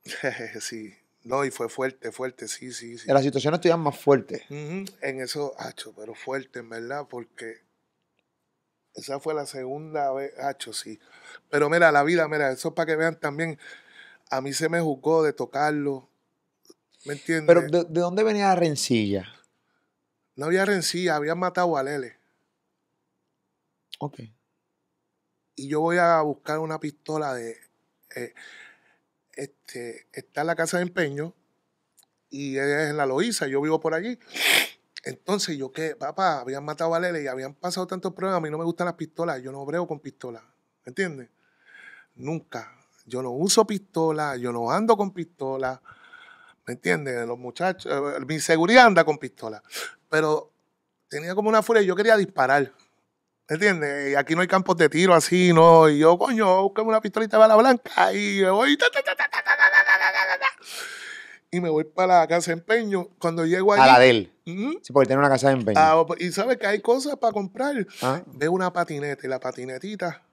sí, no, y fue fuerte, fuerte, sí, sí, sí. En las situaciones estuvieron más fuerte? En eso, hacho, pero fuerte, en verdad, porque esa fue la segunda vez, hacho, sí. Pero mira, la vida, mira, eso es para que vean también, a mí se me juzgó de tocarlo, ¿Me entiendes? Pero ¿de, dónde venía la rencilla? No había rencilla, habían matado a Lele. Ok. Y yo voy a buscar una pistola de. Eh, este, está en la casa de empeño y es en la Loíza, yo vivo por allí. Entonces yo ¿qué? papá, habían matado a Lele y habían pasado tantos problemas, a mí no me gustan las pistolas, yo no brego con pistolas, ¿me entiendes? Nunca. Yo no uso pistola, yo no ando con pistola. ¿Me entiendes? Los muchachos, mi seguridad anda con pistola. Pero tenía como una furia y yo quería disparar. ¿Me entiendes? Y aquí no hay campos de tiro así, ¿no? Y yo, coño, buscame una pistolita de bala blanca y me voy. y me voy para la casa de empeño. Cuando llego ahí. A la de él. ¿Mm? Sí, porque tiene una casa de empeño. Ah, pues, y sabes que hay cosas para comprar. Ah. Veo una patineta y la patinetita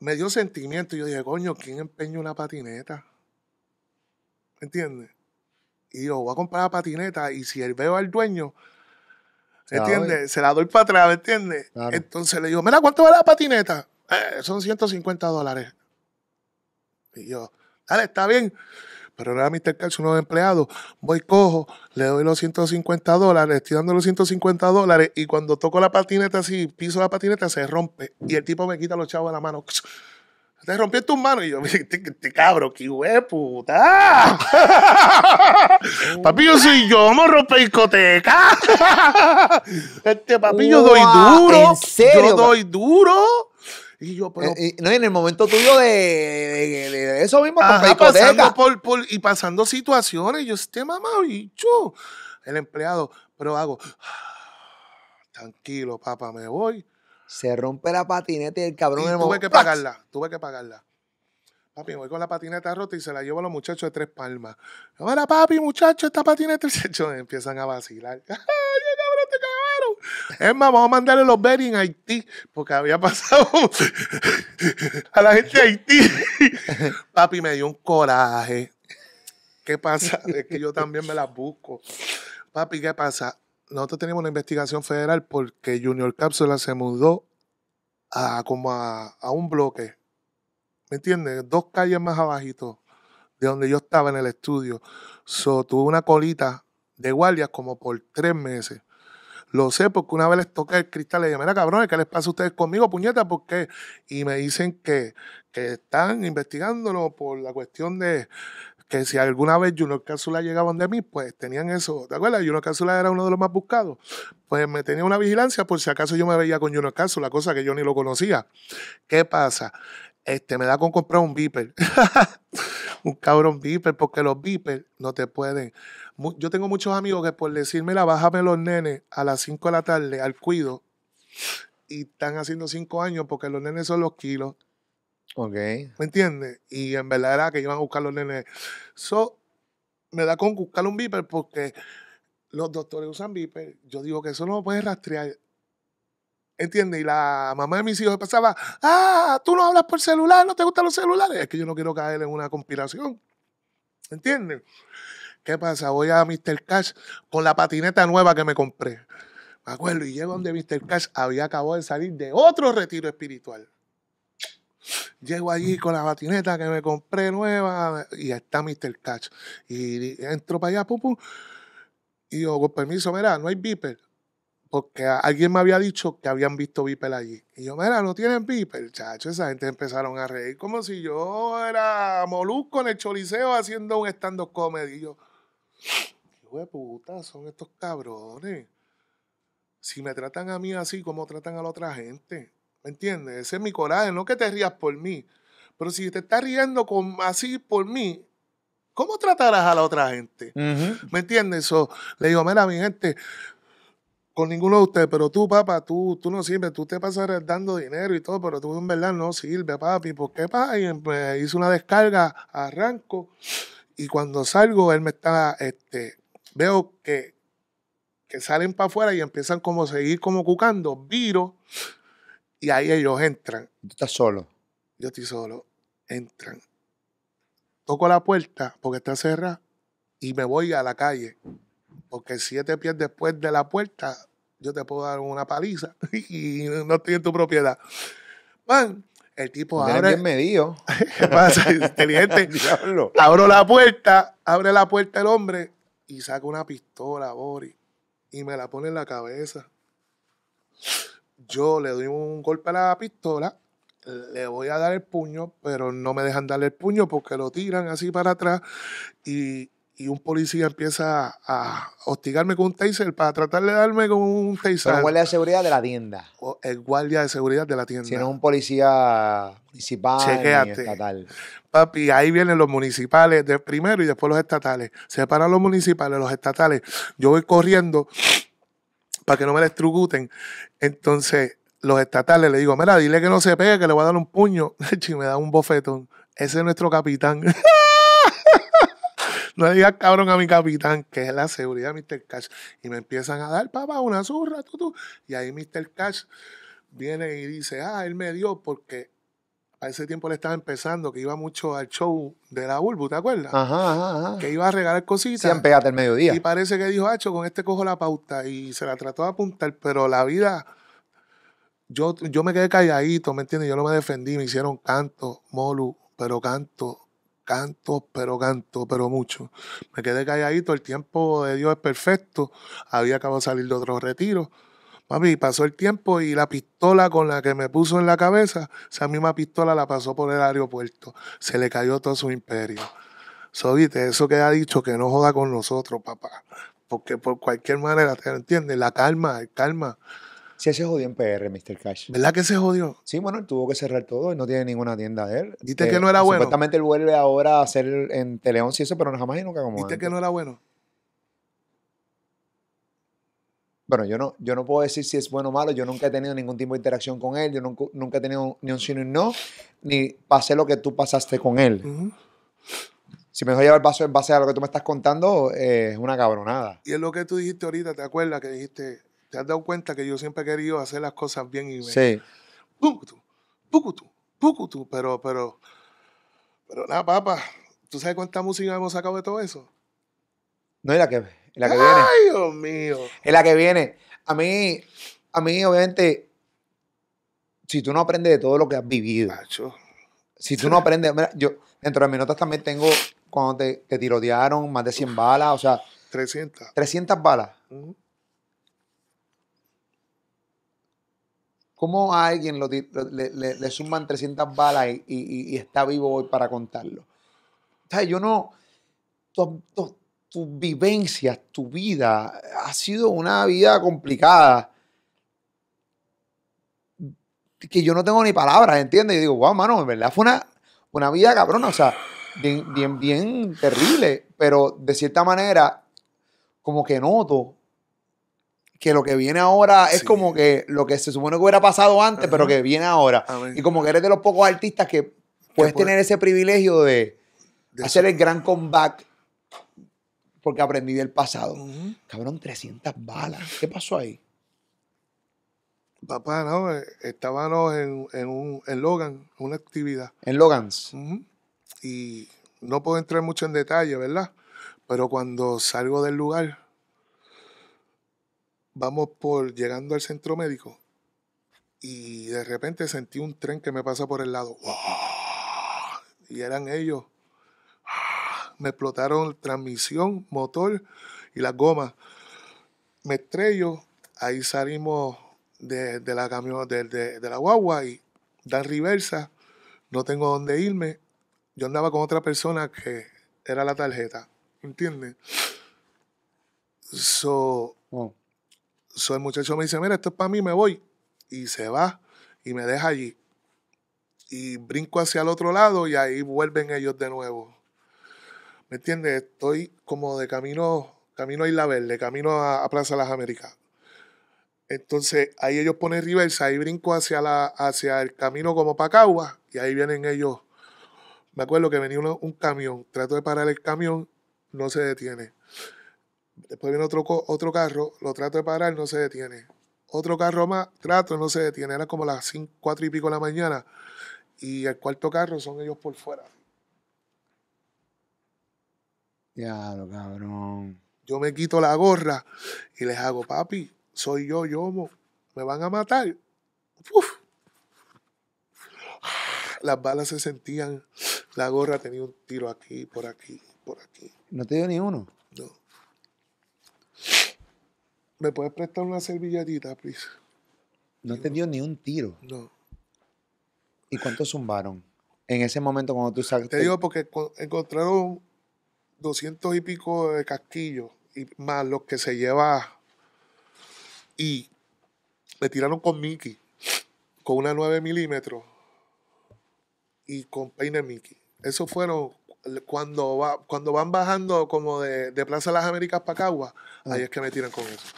me dio sentimiento. Y yo dije, coño, ¿quién empeña una patineta? ¿Me entiendes? y yo, voy a comprar la patineta y si él veo al dueño, ¿entiendes? Se la doy para atrás, ¿me entiendes? Entonces le digo, mira, ¿cuánto vale la patineta? Eh, son 150 dólares. Y yo, dale, está bien. Pero era Mr. Calcio, uno de empleados, voy cojo, le doy los 150 dólares, estoy dando los 150 dólares y cuando toco la patineta así, piso la patineta, se rompe y el tipo me quita los chavos de la mano te rompí tus manos Y yo, te, este, este, este cabro, qué puta. papillo, soy yo, vamos a discoteca. este papillo doy duro. ¿En Yo doy duro. Y yo, pero. Eh, eh, no, en el momento tuyo de, eso mismo, pasando por, Y pasando situaciones, yo, este mamá, y el empleado, pero hago, tranquilo, papá, me voy se rompe la patineta y el cabrón... tuve que pagarla, tuve que pagarla. Papi, voy con la patineta rota y se la llevo a los muchachos de Tres Palmas. Ahora, papi, muchachos, esta patineta... Y empiezan a vacilar. Ay, cabrón, te Es más, vamos a mandarle los berries a Haití, porque había pasado a la gente de Haití. Papi me dio un coraje. ¿Qué pasa? Es que yo también me la busco. Papi, ¿qué pasa? nosotros tenemos una investigación federal porque Junior Cápsula se mudó a como a, un bloque, ¿me entiendes? Dos calles más abajito de donde yo estaba en el estudio. So, tuve una colita de guardias como por tres meses. Lo sé porque una vez les toqué el cristal, y dije, mira cabrón, ¿qué les pasa a ustedes conmigo, puñeta? ¿Por qué? Y me dicen que, que están investigándolo por la cuestión de, que si alguna vez Junior Cápsula llegaban de mí, pues tenían eso. ¿Te acuerdas? Junior Cápsula era uno de los más buscados. Pues me tenía una vigilancia por si acaso yo me veía con Junior Cápsula, cosa que yo ni lo conocía. ¿Qué pasa? Este, me da con comprar un beeper. un cabrón beeper, porque los vipers no te pueden. Yo tengo muchos amigos que por decirme la bájame los nenes a las 5 de la tarde al cuido, y están haciendo cinco años porque los nenes son los kilos ¿Me entiendes? Y en verdad era que iban a buscar los nenes. Eso me da con buscar un viper porque los doctores usan viper. Yo digo que eso no lo puedes rastrear. ¿Entiendes? Y la mamá de mis hijos pasaba, ah, tú no hablas por celular, no te gustan los celulares. Es que yo no quiero caer en una conspiración. ¿Entiendes? ¿Qué pasa? Voy a Mr. Cash con la patineta nueva que me compré. Me acuerdo, y llego donde Mr. Cash había acabado de salir de otro retiro espiritual. Llego allí con la batineta que me compré nueva y está Mr. Cacho. Y entro para allá, pum, Y yo, con permiso, mira, no hay Viper. Porque alguien me había dicho que habían visto Viper allí. Y yo, mira, no tienen Viper, chacho. Esa gente empezaron a reír como si yo era molusco en el choliseo haciendo un stand-up comedy. Y yo, hijo de puta, son estos cabrones. Si me tratan a mí así, ¿cómo tratan a la otra gente? ¿Me entiendes? Ese es mi coraje, no que te rías por mí. Pero si te estás riendo así por mí, ¿cómo tratarás a la otra gente? ¿Me entiendes? So, le digo, mira, mi gente, con ninguno de ustedes, pero tú, papá, tú, tú no sirves, tú te pasas dando dinero y todo, pero tú en verdad no sirve, papi. ¿Por qué, papi? Pues, me hice una descarga, arranco, y cuando salgo, él me está, este, veo que, que salen para afuera y empiezan como a seguir como cucando, viro, y ahí ellos entran. Tú estás solo. Yo estoy solo. Entran. Toco la puerta porque está cerrada y me voy a la calle. Porque siete pies después de la puerta, yo te puedo dar una paliza y no estoy en tu propiedad. Man, el tipo abre. bien ¿Qué pasa? Inteligente. Abro la puerta, abre la puerta el hombre y saca una pistola, Boris, y me la pone en la cabeza yo le doy un golpe a la pistola, le voy a dar el puño, pero no me dejan darle el puño porque lo tiran así para atrás y, un policía empieza a hostigarme con un taser para tratar de darme con un taser. el guardia de seguridad de la tienda. el guardia de seguridad de la tienda. Si no es un policía municipal estatal. Papi, ahí vienen los municipales de primero y después los estatales. Separan los municipales, los estatales. Yo voy corriendo para que no me electrocuten. Entonces, los estatales le digo, mira, dile que no se pegue, que le voy a dar un puño. y me da un bofetón. Ese es nuestro capitán. no le digas cabrón a mi capitán, que es la seguridad Mr. Cash. Y me empiezan a dar, papá, una zurra, tú, tú. Y ahí Mr. Cash viene y dice, ah, él me dio porque a ese tiempo le estaba empezando, que iba mucho al show de la Bulbu, ¿te acuerdas? Ajá, ajá, Que iba a regalar cositas. Siempre empezaste el mediodía. Y parece que dijo, Hacho, con este cojo la pauta y se la trató de apuntar, pero la vida, yo, yo me quedé calladito, ¿me entiendes? Yo no me defendí, me hicieron canto, molu, pero canto, canto, pero canto, pero mucho. Me quedé calladito, el tiempo de Dios es perfecto, había acabado de salir de otro retiro mí pasó el tiempo y la pistola con la que me puso en la cabeza, esa misma pistola la pasó por el aeropuerto. Se le cayó todo su imperio. So, ¿viste? eso que ha dicho que no joda con nosotros, papá. Porque por cualquier manera, ¿te entiendes? La calma, el calma. Sí, se jodió en PR, Mr. Cash. ¿Verdad que se jodió? Sí, bueno, él tuvo que cerrar todo y no tiene ninguna tienda de él. Diste eh, que no era bueno. Supuestamente él vuelve ahora a hacer en Teleón si eso, pero no jamás y nunca como. Viste que no era bueno. bueno, yo no, yo no puedo decir si es bueno o malo, yo nunca he tenido ningún tipo de interacción con él, yo nunca, he tenido ni un sí ni un no, ni pasé lo que tú pasaste con él. Si me a llevar el vaso en base a lo que tú me estás contando, eh, es una cabronada. Y es lo que tú dijiste ahorita, ¿te acuerdas que dijiste, te has dado cuenta que yo siempre he querido hacer las cosas bien y bien? Sí. Pucutu, pucutu, pucutu, pero, pero, pero nada, papá, ¿tú sabes cuánta música hemos sacado de todo eso? No, era que en la que viene. Ay, Dios mío. En la que viene. A mí, a mí, obviamente, si tú no aprendes de todo lo que has vivido. Si tú no aprendes. yo dentro de mis notas también tengo cuando te, te tirotearon más de 100 balas, o sea. 300. 300 balas. ¿Cómo a alguien le, suman 300 balas y, está vivo hoy para contarlo? O sea, yo no tus vivencias, tu vida, ha sido una vida complicada que yo no tengo ni palabras, ¿entiendes? Y digo, wow, mano, en verdad fue una, vida cabrona, o sea, bien, bien, terrible, pero de cierta manera, como que noto que lo que viene ahora es como que lo que se supone que hubiera pasado antes, pero que viene ahora. Y como que eres de los pocos artistas que puedes tener ese privilegio de, hacer el gran comeback porque aprendí del pasado. Cabrón, 300 balas. ¿Qué pasó ahí? Papá, no, eh, estábamos en, en, un, en Logan, una actividad. En Logans. Y no puedo entrar mucho en detalle, ¿verdad? Pero cuando salgo del lugar, vamos por llegando al centro médico y de repente sentí un tren que me pasa por el lado. Y eran ellos me explotaron transmisión, motor y las gomas. Me estrello, ahí salimos de, la camión, de, la guagua y dan reversa, no tengo dónde irme. Yo andaba con otra persona que era la tarjeta, ¿entiendes? So, so el muchacho me dice, mira, esto es para mí, me voy. Y se va y me deja allí. Y brinco hacia el otro lado y ahí vuelven ellos de nuevo. ¿Me entiendes? Estoy como de camino, camino a Isla Verde, camino a, Plaza Las Américas. Entonces ahí ellos ponen reversa, y brinco hacia, la, hacia el camino como Pacagua y ahí vienen ellos. Me acuerdo que venía un camión, trato de parar el camión, no se detiene. Después viene otro, otro carro, lo trato de parar, no se detiene. Otro carro más, trato, no se detiene. Era como las 5, 4 y pico de la mañana y el cuarto carro son ellos por fuera lo cabrón. Yo me quito la gorra y les hago, papi, soy yo, yo Me van a matar. Las balas se sentían. La gorra tenía un tiro aquí, por aquí, por aquí. ¿No te dio ni uno? No. ¿Me puedes prestar una servilletita, please? No te dio ni un tiro. No. ¿Y cuántos zumbaron? En ese momento cuando tú saliste. Te digo porque encontraron 200 y pico de casquillos, y más los que se lleva. Y me tiraron con Mickey, con una 9 milímetros y con peine Mickey. Eso fueron cuando, va, cuando van bajando como de, de Plaza de las Américas para Cagua, ah. ahí es que me tiran con eso.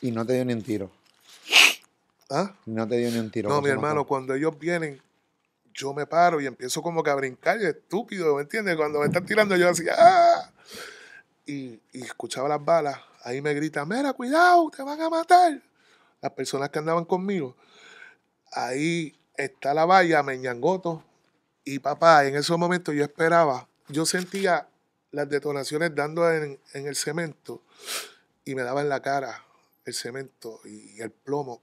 Y no te dio ni un tiro. ¿Ah? No te dio ni un tiro. No, mi hermano, cuando ellos vienen, yo me paro y empiezo como que a brincar estúpido, ¿me entiendes? Cuando me están tirando, yo así, ¡ah! y, escuchaba las balas, ahí me gritan, mira, cuidado, te van a matar. Las personas que andaban conmigo. Ahí está la valla, Meñangoto. Y papá, en esos momentos yo esperaba, yo sentía las detonaciones dando en, el cemento y me daba en la cara el cemento y, el plomo.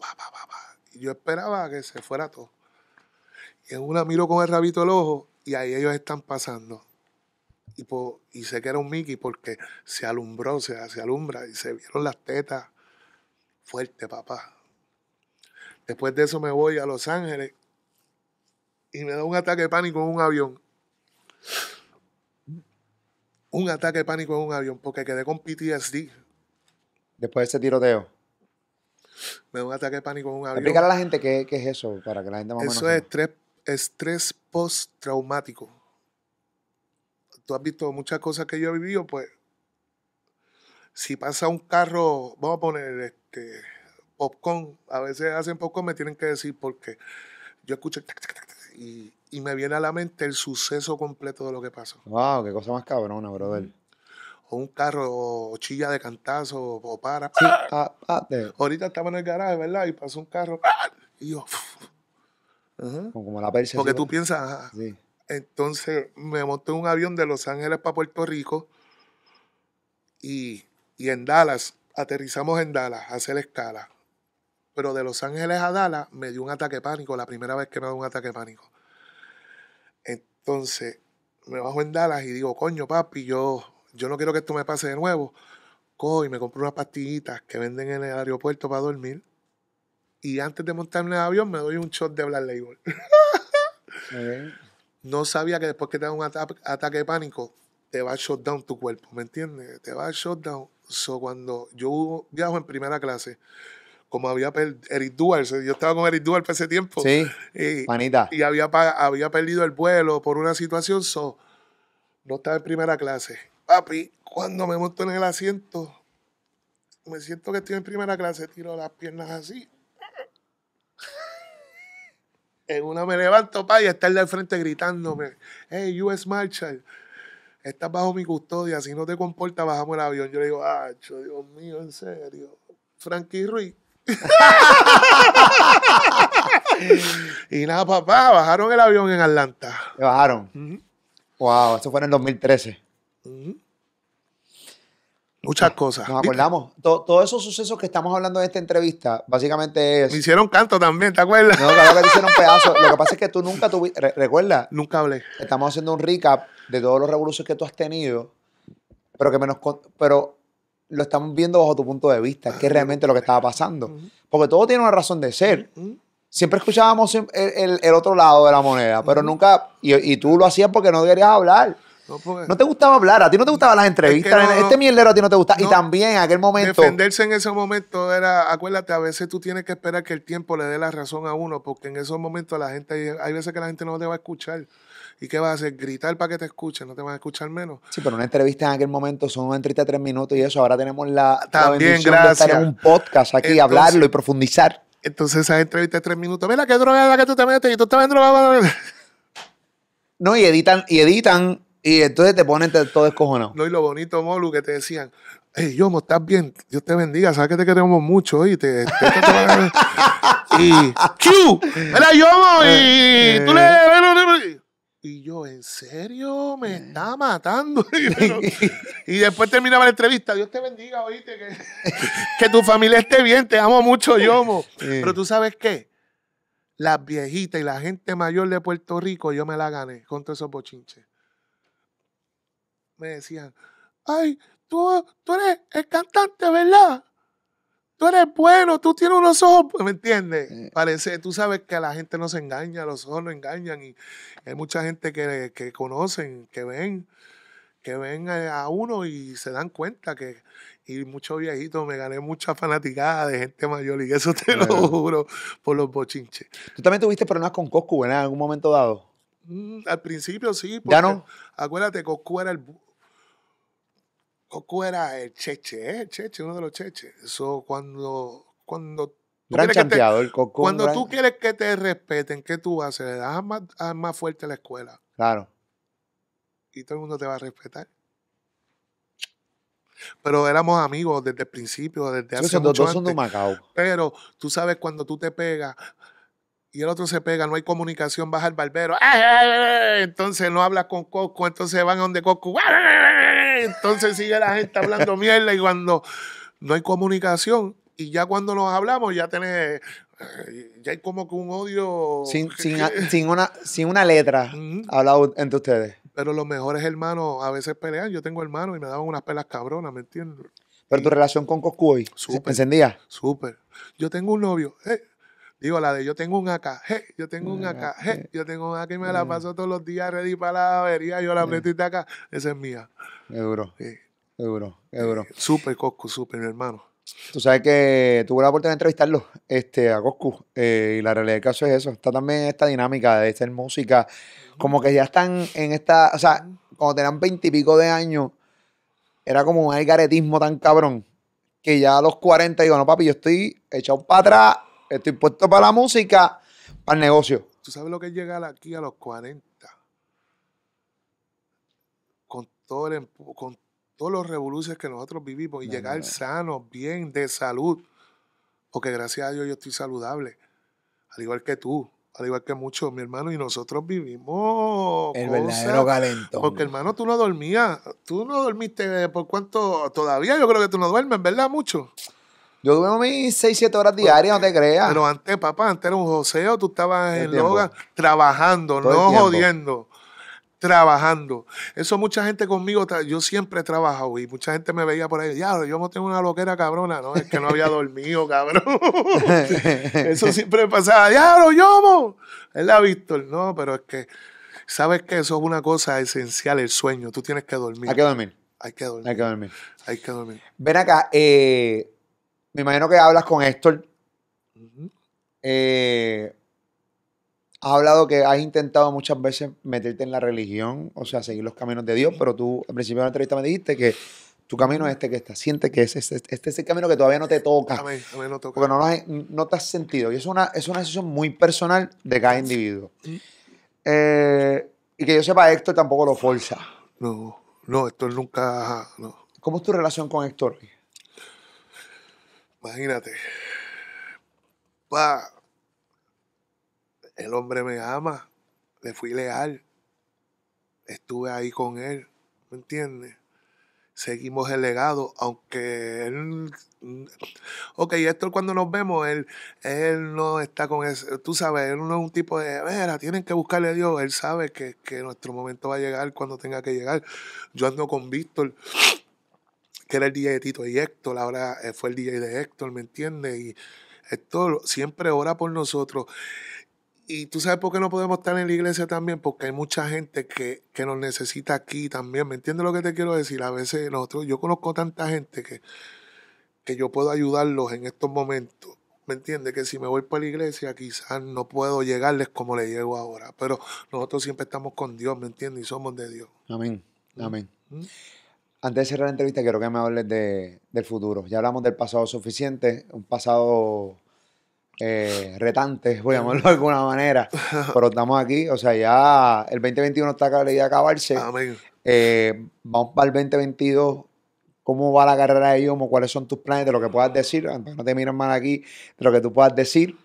y yo esperaba que se fuera todo. Y en una miro con el rabito el ojo y ahí ellos están pasando. Y, sé que era un Mickey porque se alumbró, se, hace alumbra y se vieron las tetas fuerte, papá. Después de eso me voy a Los Ángeles y me da un ataque de pánico en un avión. Un ataque de pánico en un avión porque quedé con PTSD. Después de ese tiroteo. Me da un ataque de pánico en un avión. Explícale a la gente qué, es eso, para que la gente más Eso es estrés, estrés postraumático tú has visto muchas cosas que yo he vivido, pues si pasa un carro, vamos a poner este popcorn, a veces hacen popcorn, me tienen que decir porque yo escucho y, y me viene a la mente el suceso completo de lo que pasó. Wow, qué cosa más cabrona, brother. O un carro o chilla de cantazo o para. Sí, Ahorita estamos en el garaje, ¿verdad? Y pasó un carro y yo. como, la persa. Porque tú piensas. Sí entonces me monté en un avión de Los Ángeles para Puerto Rico y, en Dallas, aterrizamos en Dallas, a hacer escala. Pero de Los Ángeles a Dallas me dio un ataque pánico, la primera vez que me dio un ataque pánico. Entonces me bajo en Dallas y digo, coño papi, yo, yo no quiero que esto me pase de nuevo. Cojo y me compro unas pastillitas que venden en el aeropuerto para dormir. Y antes de montarme en el avión me doy un shot de Black Label. Eh no sabía que después que te da un ataque de pánico, te va a down tu cuerpo, ¿me entiendes? Te va a down. So, cuando yo viajo en primera clase, como había Eric yo estaba con Eric Duarte ese tiempo. Sí, y, Y había, había perdido el vuelo por una situación, so, no estaba en primera clase. Papi, cuando me monto en el asiento, me siento que estoy en primera clase, tiro las piernas así, en una me levanto, pa, y el al frente gritándome, hey, US Marshall, estás bajo mi custodia, si no te comportas, bajamos el avión. Yo le digo, ah, Dios mío, en serio. Frankie Ruiz. y nada, papá, bajaron el avión en Atlanta. ¿Te bajaron? Wow, eso fue en el 2013. Muchas cosas. Nos acordamos. Todos esos sucesos que estamos hablando en esta entrevista, básicamente es. Me hicieron canto también, ¿te acuerdas? No, claro que te hicieron pedazo. Lo que pasa es que tú nunca tuviste. ¿Recuerdas? Nunca hablé. Estamos haciendo un recap de todos los revoluciones que tú has tenido, pero que menos. Pero lo estamos viendo bajo tu punto de vista, que es realmente lo que estaba pasando. Porque todo tiene una razón de ser. Siempre escuchábamos el, otro lado de la moneda, pero nunca. Y, y tú lo hacías porque no querías hablar. Pues, no, te gustaba hablar, a ti no te gustaban las entrevistas. este mierdero a ti no te gustaba. y también en aquel momento. Defenderse en ese momento era, acuérdate, a veces tú tienes que esperar que el tiempo le dé la razón a uno, porque en esos momentos la gente, hay veces que la gente no te va a escuchar. ¿Y qué vas a hacer? Gritar para que te escuchen, no te van a escuchar menos. Sí, pero una entrevista en aquel momento son una entrevista de tres minutos y eso. Ahora tenemos la, También, gracias. de estar un podcast aquí, hablarlo y profundizar. Entonces esa entrevista de tres minutos, mira qué droga la que tú te metes y tú estás No, y editan, y editan y entonces te ponen todo descojonado. No, y lo bonito, Molu, que te decían, hey, Yomo, estás bien, Dios te bendiga, sabes que te queremos mucho, y eh, y... ¡Era eh. Yomo! Y tú le... Y yo, ¿en serio? Me eh. está matando. y después terminaba la entrevista. Dios te bendiga, oíste. Que, tu familia esté bien. Te amo mucho, Yomo. Pero tú sabes qué? Las viejitas y la gente mayor de Puerto Rico, yo me la gané contra esos bochinches me decían, ay, tú, tú eres el cantante, ¿verdad? Tú eres bueno, tú tienes unos ojos, pues, ¿me entiendes? Eh. Parece, tú sabes que la gente no se engaña, los ojos no engañan y hay mucha gente que, conocen, que ven, que ven a, uno y se dan cuenta que, y muchos viejitos, me gané mucha fanaticada de gente mayor y eso te lo juro por los bochinches. Tú también tuviste problemas con Coscu, ¿verdad? En algún momento dado. Mm, al principio sí, porque ¿Ya no? acuérdate, Coscu era el, Coco era el cheche, ¿eh? el cheche, uno de los cheches. Eso cuando, cuando Gran Cuando tú quieres que te respeten, ¿qué tú haces? Le das más, fuerte a la escuela. Claro. Y todo el mundo te va a respetar. Pero éramos amigos desde el principio, desde hace mucho son Pero tú sabes cuando tú te pegas y el otro se pega, no hay comunicación, vas al barbero. Ah, ah, ah, entonces no hablas con Coco, entonces van a donde Coco entonces sigue la gente hablando mierda y cuando no hay comunicación y ya cuando nos hablamos ya tenés eh, ya hay como que un odio sin, sin, una sin una letra hablado entre ustedes pero los mejores hermanos a veces pelean yo tengo hermanos y me daban unas pelas cabronas ¿me entiendes? pero tu relación con hoy super encendía súper yo tengo un novio eh, Digo, la de yo tengo un acá, yo tengo un acá, yo tengo un acá y me la paso todos los días ready para la avería, yo la meto acá, esa es mía. Me duro, sí. qué duro, super eh, Súper, Coscu, súper, mi hermano. Tú sabes que tuve la oportunidad de entrevistarlo este, a Cosco eh, y la realidad del caso es eso. Está también esta dinámica de ser música, como que ya están en esta, o sea, cuando tenían veintipico de años, era como un algaretismo tan cabrón que ya a los 40 digo, no papi, yo estoy echado para atrás Estoy puesto para la música, para el negocio. ¿Tú sabes lo que es llegar aquí a los 40? Con todo con todos los revoluciones que nosotros vivimos y llegar sano, bien, de salud. Porque gracias a Dios yo estoy saludable. Al igual que tú, al igual que muchos, mi hermano, y nosotros vivimos. El verdadero galento. Porque, hermano, tú no dormías. Tú no dormiste eh, por cuánto. Todavía yo creo que tú no duermes, ¿verdad? Mucho. Yo duermo mis 6, 7 horas pues, diarias, no te creas. Pero antes, papá, antes era un joseo, tú estabas en Logan trabajando, no jodiendo. Trabajando. Eso mucha gente conmigo, yo siempre he trabajado y mucha gente me veía por ahí, ya, yo no tengo una loquera cabrona, no, es que no había dormido, cabrón. Eso siempre pasaba, ya, yo, Él la visto, no, pero es que, ¿sabes que Eso es una cosa esencial, el sueño, tú tienes que dormir. Hay que dormir. Hay que dormir. Hay que dormir. Hay que dormir. Ven acá, eh me imagino que hablas con Héctor. Eh, has hablado que has intentado muchas veces meterte en la religión, o sea, seguir los caminos de Dios, pero tú al principio de la entrevista me dijiste que tu camino es este que está, siente que este, este, es el camino que todavía no te toca. Porque no, lo has, te has sentido. Y es una, es una decisión muy personal de cada individuo. Eh, y que yo sepa, Héctor tampoco lo forza. No, no, Héctor nunca. ¿Cómo es tu relación con Héctor? Imagínate. Pa. El hombre me ama. Le fui leal. Estuve ahí con él. ¿Me entiendes? Seguimos el legado, aunque él. Ok, esto cuando nos vemos, él, él no está con eso. Tú sabes, él no es un tipo de. vera, tienen que buscarle a Dios. Él sabe que, que nuestro momento va a llegar cuando tenga que llegar. Yo ando con Víctor que era el DJ de Tito y Héctor, ahora eh, fue el DJ de Héctor, ¿me entiendes? Y Héctor siempre ora por nosotros. Y tú sabes por qué no podemos estar en la iglesia también, porque hay mucha gente que, nos necesita aquí también, ¿me entiendes lo que te quiero decir? A veces nosotros, yo conozco tanta gente que, que yo puedo ayudarlos en estos momentos. ¿Me entiendes? Que si me voy para la iglesia, quizás no puedo llegarles como le llego ahora. Pero nosotros siempre estamos con Dios, ¿me entiendes? Y somos de Dios. Amén. Mm. Amén. Mm. Antes de cerrar la entrevista, quiero que me hables del futuro. Ya hablamos del pasado suficiente, un pasado eh, retante retantes, voy a llamarlo de alguna manera. Pero estamos aquí, o sea, ya el 2021 está a idea de acabarse. Eh, vamos para el 2022. ¿Cómo va la carrera de Yomo? ¿Cuáles son tus planes de lo que puedas decir? No te miren mal aquí, de lo que tú puedas decir.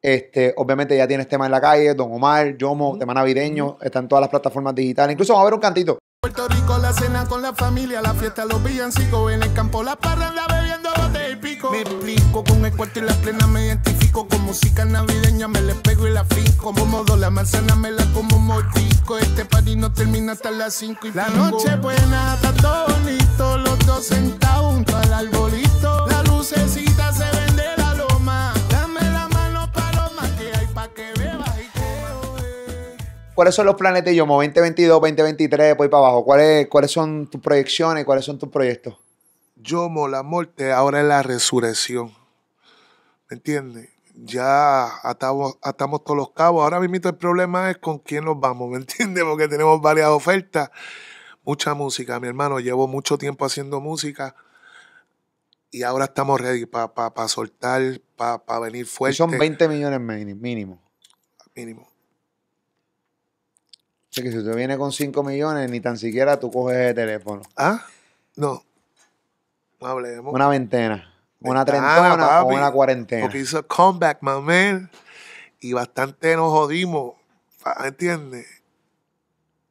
Este, obviamente ya tienes tema en la calle, Don Omar, Yomo, tema navideño, están en todas las plataformas digitales. Incluso vamos a ver un cantito. Puerto Rico, la cena con la familia, la fiesta, los villancicos, en el campo, la parranda bebiendo bote y pico. Me explico, con el cuarto y la plena me identifico, con música navideña me les pego y la finco, como modo la manzana me la como motico, este party no termina hasta las 5 y La noche buena, está todo los dos sentados junto al árbol. ¿Cuáles son los planes de Yomo 2022, 2023, después para abajo? ¿Cuáles, ¿Cuáles son tus proyecciones? ¿Cuáles son tus proyectos? Yomo, la muerte, ahora es la resurrección. ¿Me entiendes? Ya atamos, todos los cabos. Ahora mismo el problema es con quién nos vamos, ¿me entiendes? Porque tenemos varias ofertas. Mucha música, mi hermano. Llevo mucho tiempo haciendo música y ahora estamos ready para soltar, para venir fuerte. son 20 millones mínimo. Mínimo que si usted viene con 5 millones, ni tan siquiera tú coges el teléfono. ¿Ah? No. no Una ventena. Una treintena o una cuarentena. Porque hizo comeback, my man. Y bastante nos jodimos. ¿Ah, ¿Entiendes?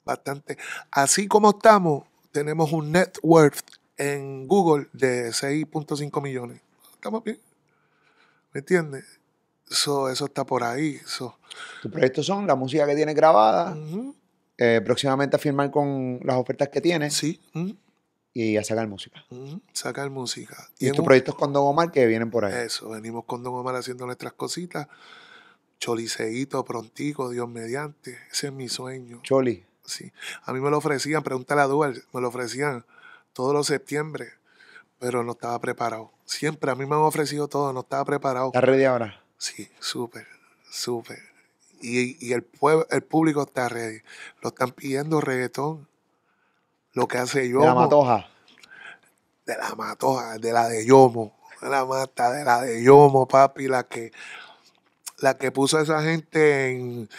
Bastante. Así como estamos, tenemos un net worth en Google de 6.5 millones. Estamos bien. ¿Me entiendes? eso está por ahí. eso Tus proyectos son la música que tienes grabada. Eh, próximamente a firmar con las ofertas que tienes. Sí. Y a sacar música. Sacar música. Y, estos proyectos con Don Omar que vienen por ahí. Eso, venimos con Don Omar haciendo nuestras cositas. Choliceíto, prontico, Dios mediante. Ese es mi sueño. Choli. Sí. A mí me lo ofrecían, pregúntale a Dual, me lo ofrecían todos los septiembre, pero no estaba preparado. Siempre a mí me han ofrecido todo, no estaba preparado. ¿Estás ready ahora? Sí, súper, súper y, el, pueblo, el público está ready. Lo están pidiendo reggaetón. Lo que hace Yomo. De la matoja. De la matoja, de la de Yomo. De la mata, de la de Yomo, papi. La que, la que puso a esa gente en,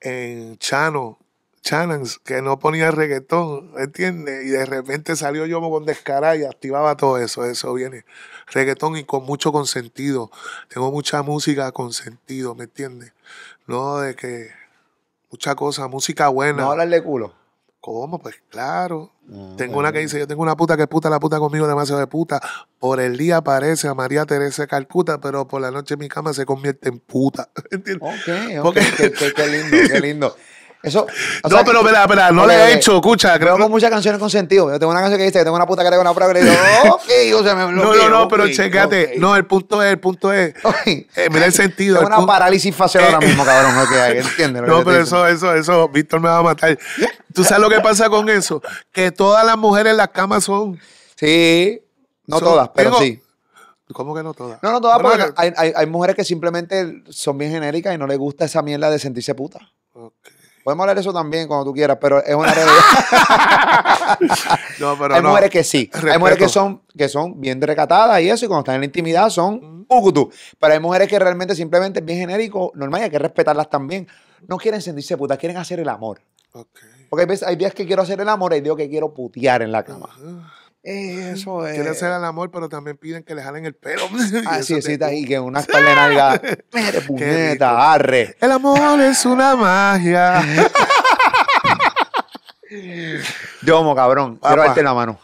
en Chano channels que no ponía reggaetón, ¿entiendes? Y de repente salió yo con descarada y activaba todo eso, eso viene. Reggaetón y con mucho consentido. Tengo mucha música con sentido, ¿me entiendes? No de que mucha cosa, música buena. No hablarle culo. ¿Cómo? Pues claro. tengo pues una que dice, yo tengo una puta que puta, la puta conmigo demasiado de puta. Por el día aparece a María Teresa Calcuta, pero por la noche mi cama se convierte en puta. ¿Entiendes? Ok, ok. qué lindo, qué lindo. Eso. No, pero espera, espera, no le he hecho, escucha, creo. Tengo muchas canciones con sentido. Yo tengo una canción que dice que tengo una puta que tengo una prueba que le digo, ok, No, no, no, pero checate. No, el punto es, el punto es. Eh, mira el sentido. Tengo una parálisis facial eh, ahora mismo, eh, cabrón, no que No, pero eso, eso, eso, Víctor me va a matar. ¿Tú sabes lo que pasa con eso? Que todas las mujeres en las camas son. Sí, no todas, pero sí. ¿Cómo que no todas? No, no todas, porque hay, hay, hay, mujeres que simplemente son bien genéricas y no les gusta esa mierda de sentirse puta. ok Podemos hablar eso también cuando tú quieras, pero es una realidad. no, pero Hay mujeres que sí. Hay mujeres que son, que son bien recatadas y eso, y cuando están en la intimidad son ugutu. Pero hay mujeres que realmente simplemente es bien genérico, normal, hay que respetarlas también. No quieren sentirse putas, quieren hacer el amor. Okay. Porque hay, días que quiero hacer el amor y digo que quiero putear en la cama. Eso es. Quiere hacer eh, el amor, pero también piden que le jalen el pelo. Así es, y ah, que una espalda de nalgas. Mere, puñeta, arre. El amor es una magia. amo cabrón. Papá. Quiero darte la mano.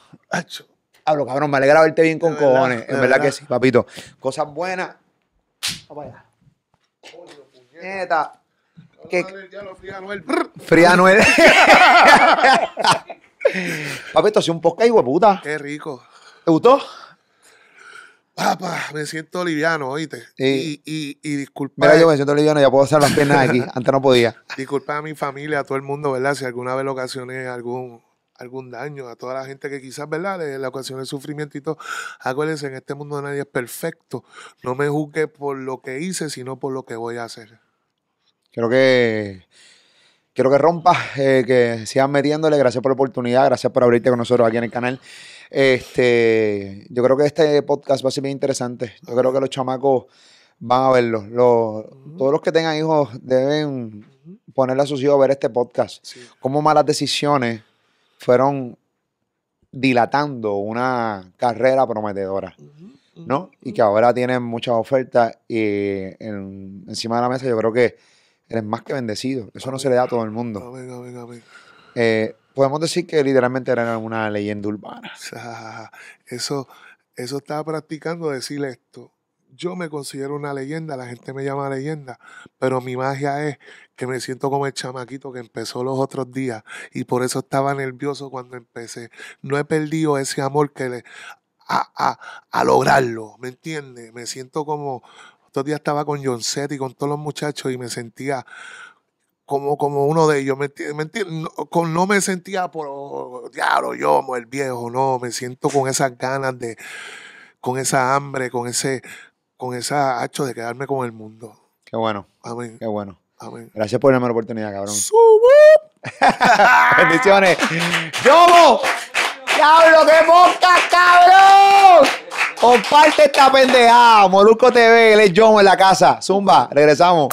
Hablo, cabrón. Me alegra verte bien con cojones. en verdad, que sí, papito. Cosas buenas. Vamos allá. Puñeta. Que... Fría Noel. Fría Noel. Papi, esto ha un podcast, hijo Qué rico. ¿Te gustó? Papá, me siento liviano, oíste. Y, y, disculpa. Mira, yo me siento liviano, ya puedo hacer las piernas aquí. Antes no podía. Disculpa a mi familia, a todo el mundo, ¿verdad? Si alguna vez le ocasioné algún, algún daño, a toda la gente que quizás, ¿verdad? Le, ocasión ocasioné sufrimiento y todo. Acuérdense, en este mundo nadie es perfecto. No me juzgue por lo que hice, sino por lo que voy a hacer. Creo que quiero que rompas, eh, que sigas metiéndole. Gracias por la oportunidad, gracias por abrirte con nosotros aquí en el canal. Este, yo creo que este podcast va a ser bien interesante. Yo creo que los chamacos van a verlo. Los, todos los que tengan hijos deben ponerle a sus hijos a ver este podcast. Cómo malas decisiones fueron dilatando una carrera prometedora. ¿no? Y que ahora tienen muchas ofertas y eh, encima de la mesa yo creo que eres más que bendecido. Eso no se le da a todo el mundo. Eh, podemos decir que literalmente era una leyenda urbana. eso, eso estaba practicando decirle esto. Yo me considero una leyenda, la gente me llama leyenda, pero mi magia es que me siento como el chamaquito que empezó los otros días y por eso estaba nervioso cuando empecé. No he perdido ese amor que le, a lograrlo, ¿me entiendes? Me siento como, estos días estaba con John Set y con todos los muchachos y me sentía como, como uno de ellos. no, con, no me sentía por diablo, yo, el viejo, no. Me siento con esas ganas de, con esa hambre, con ese, con esa hacho de quedarme con el mundo. Qué bueno. Qué bueno. Gracias por la oportunidad, cabrón. Bendiciones. ¡Diablo, de boca, cabrón! parte está pendeja. Molusco TV, el es John en la casa. Zumba, regresamos.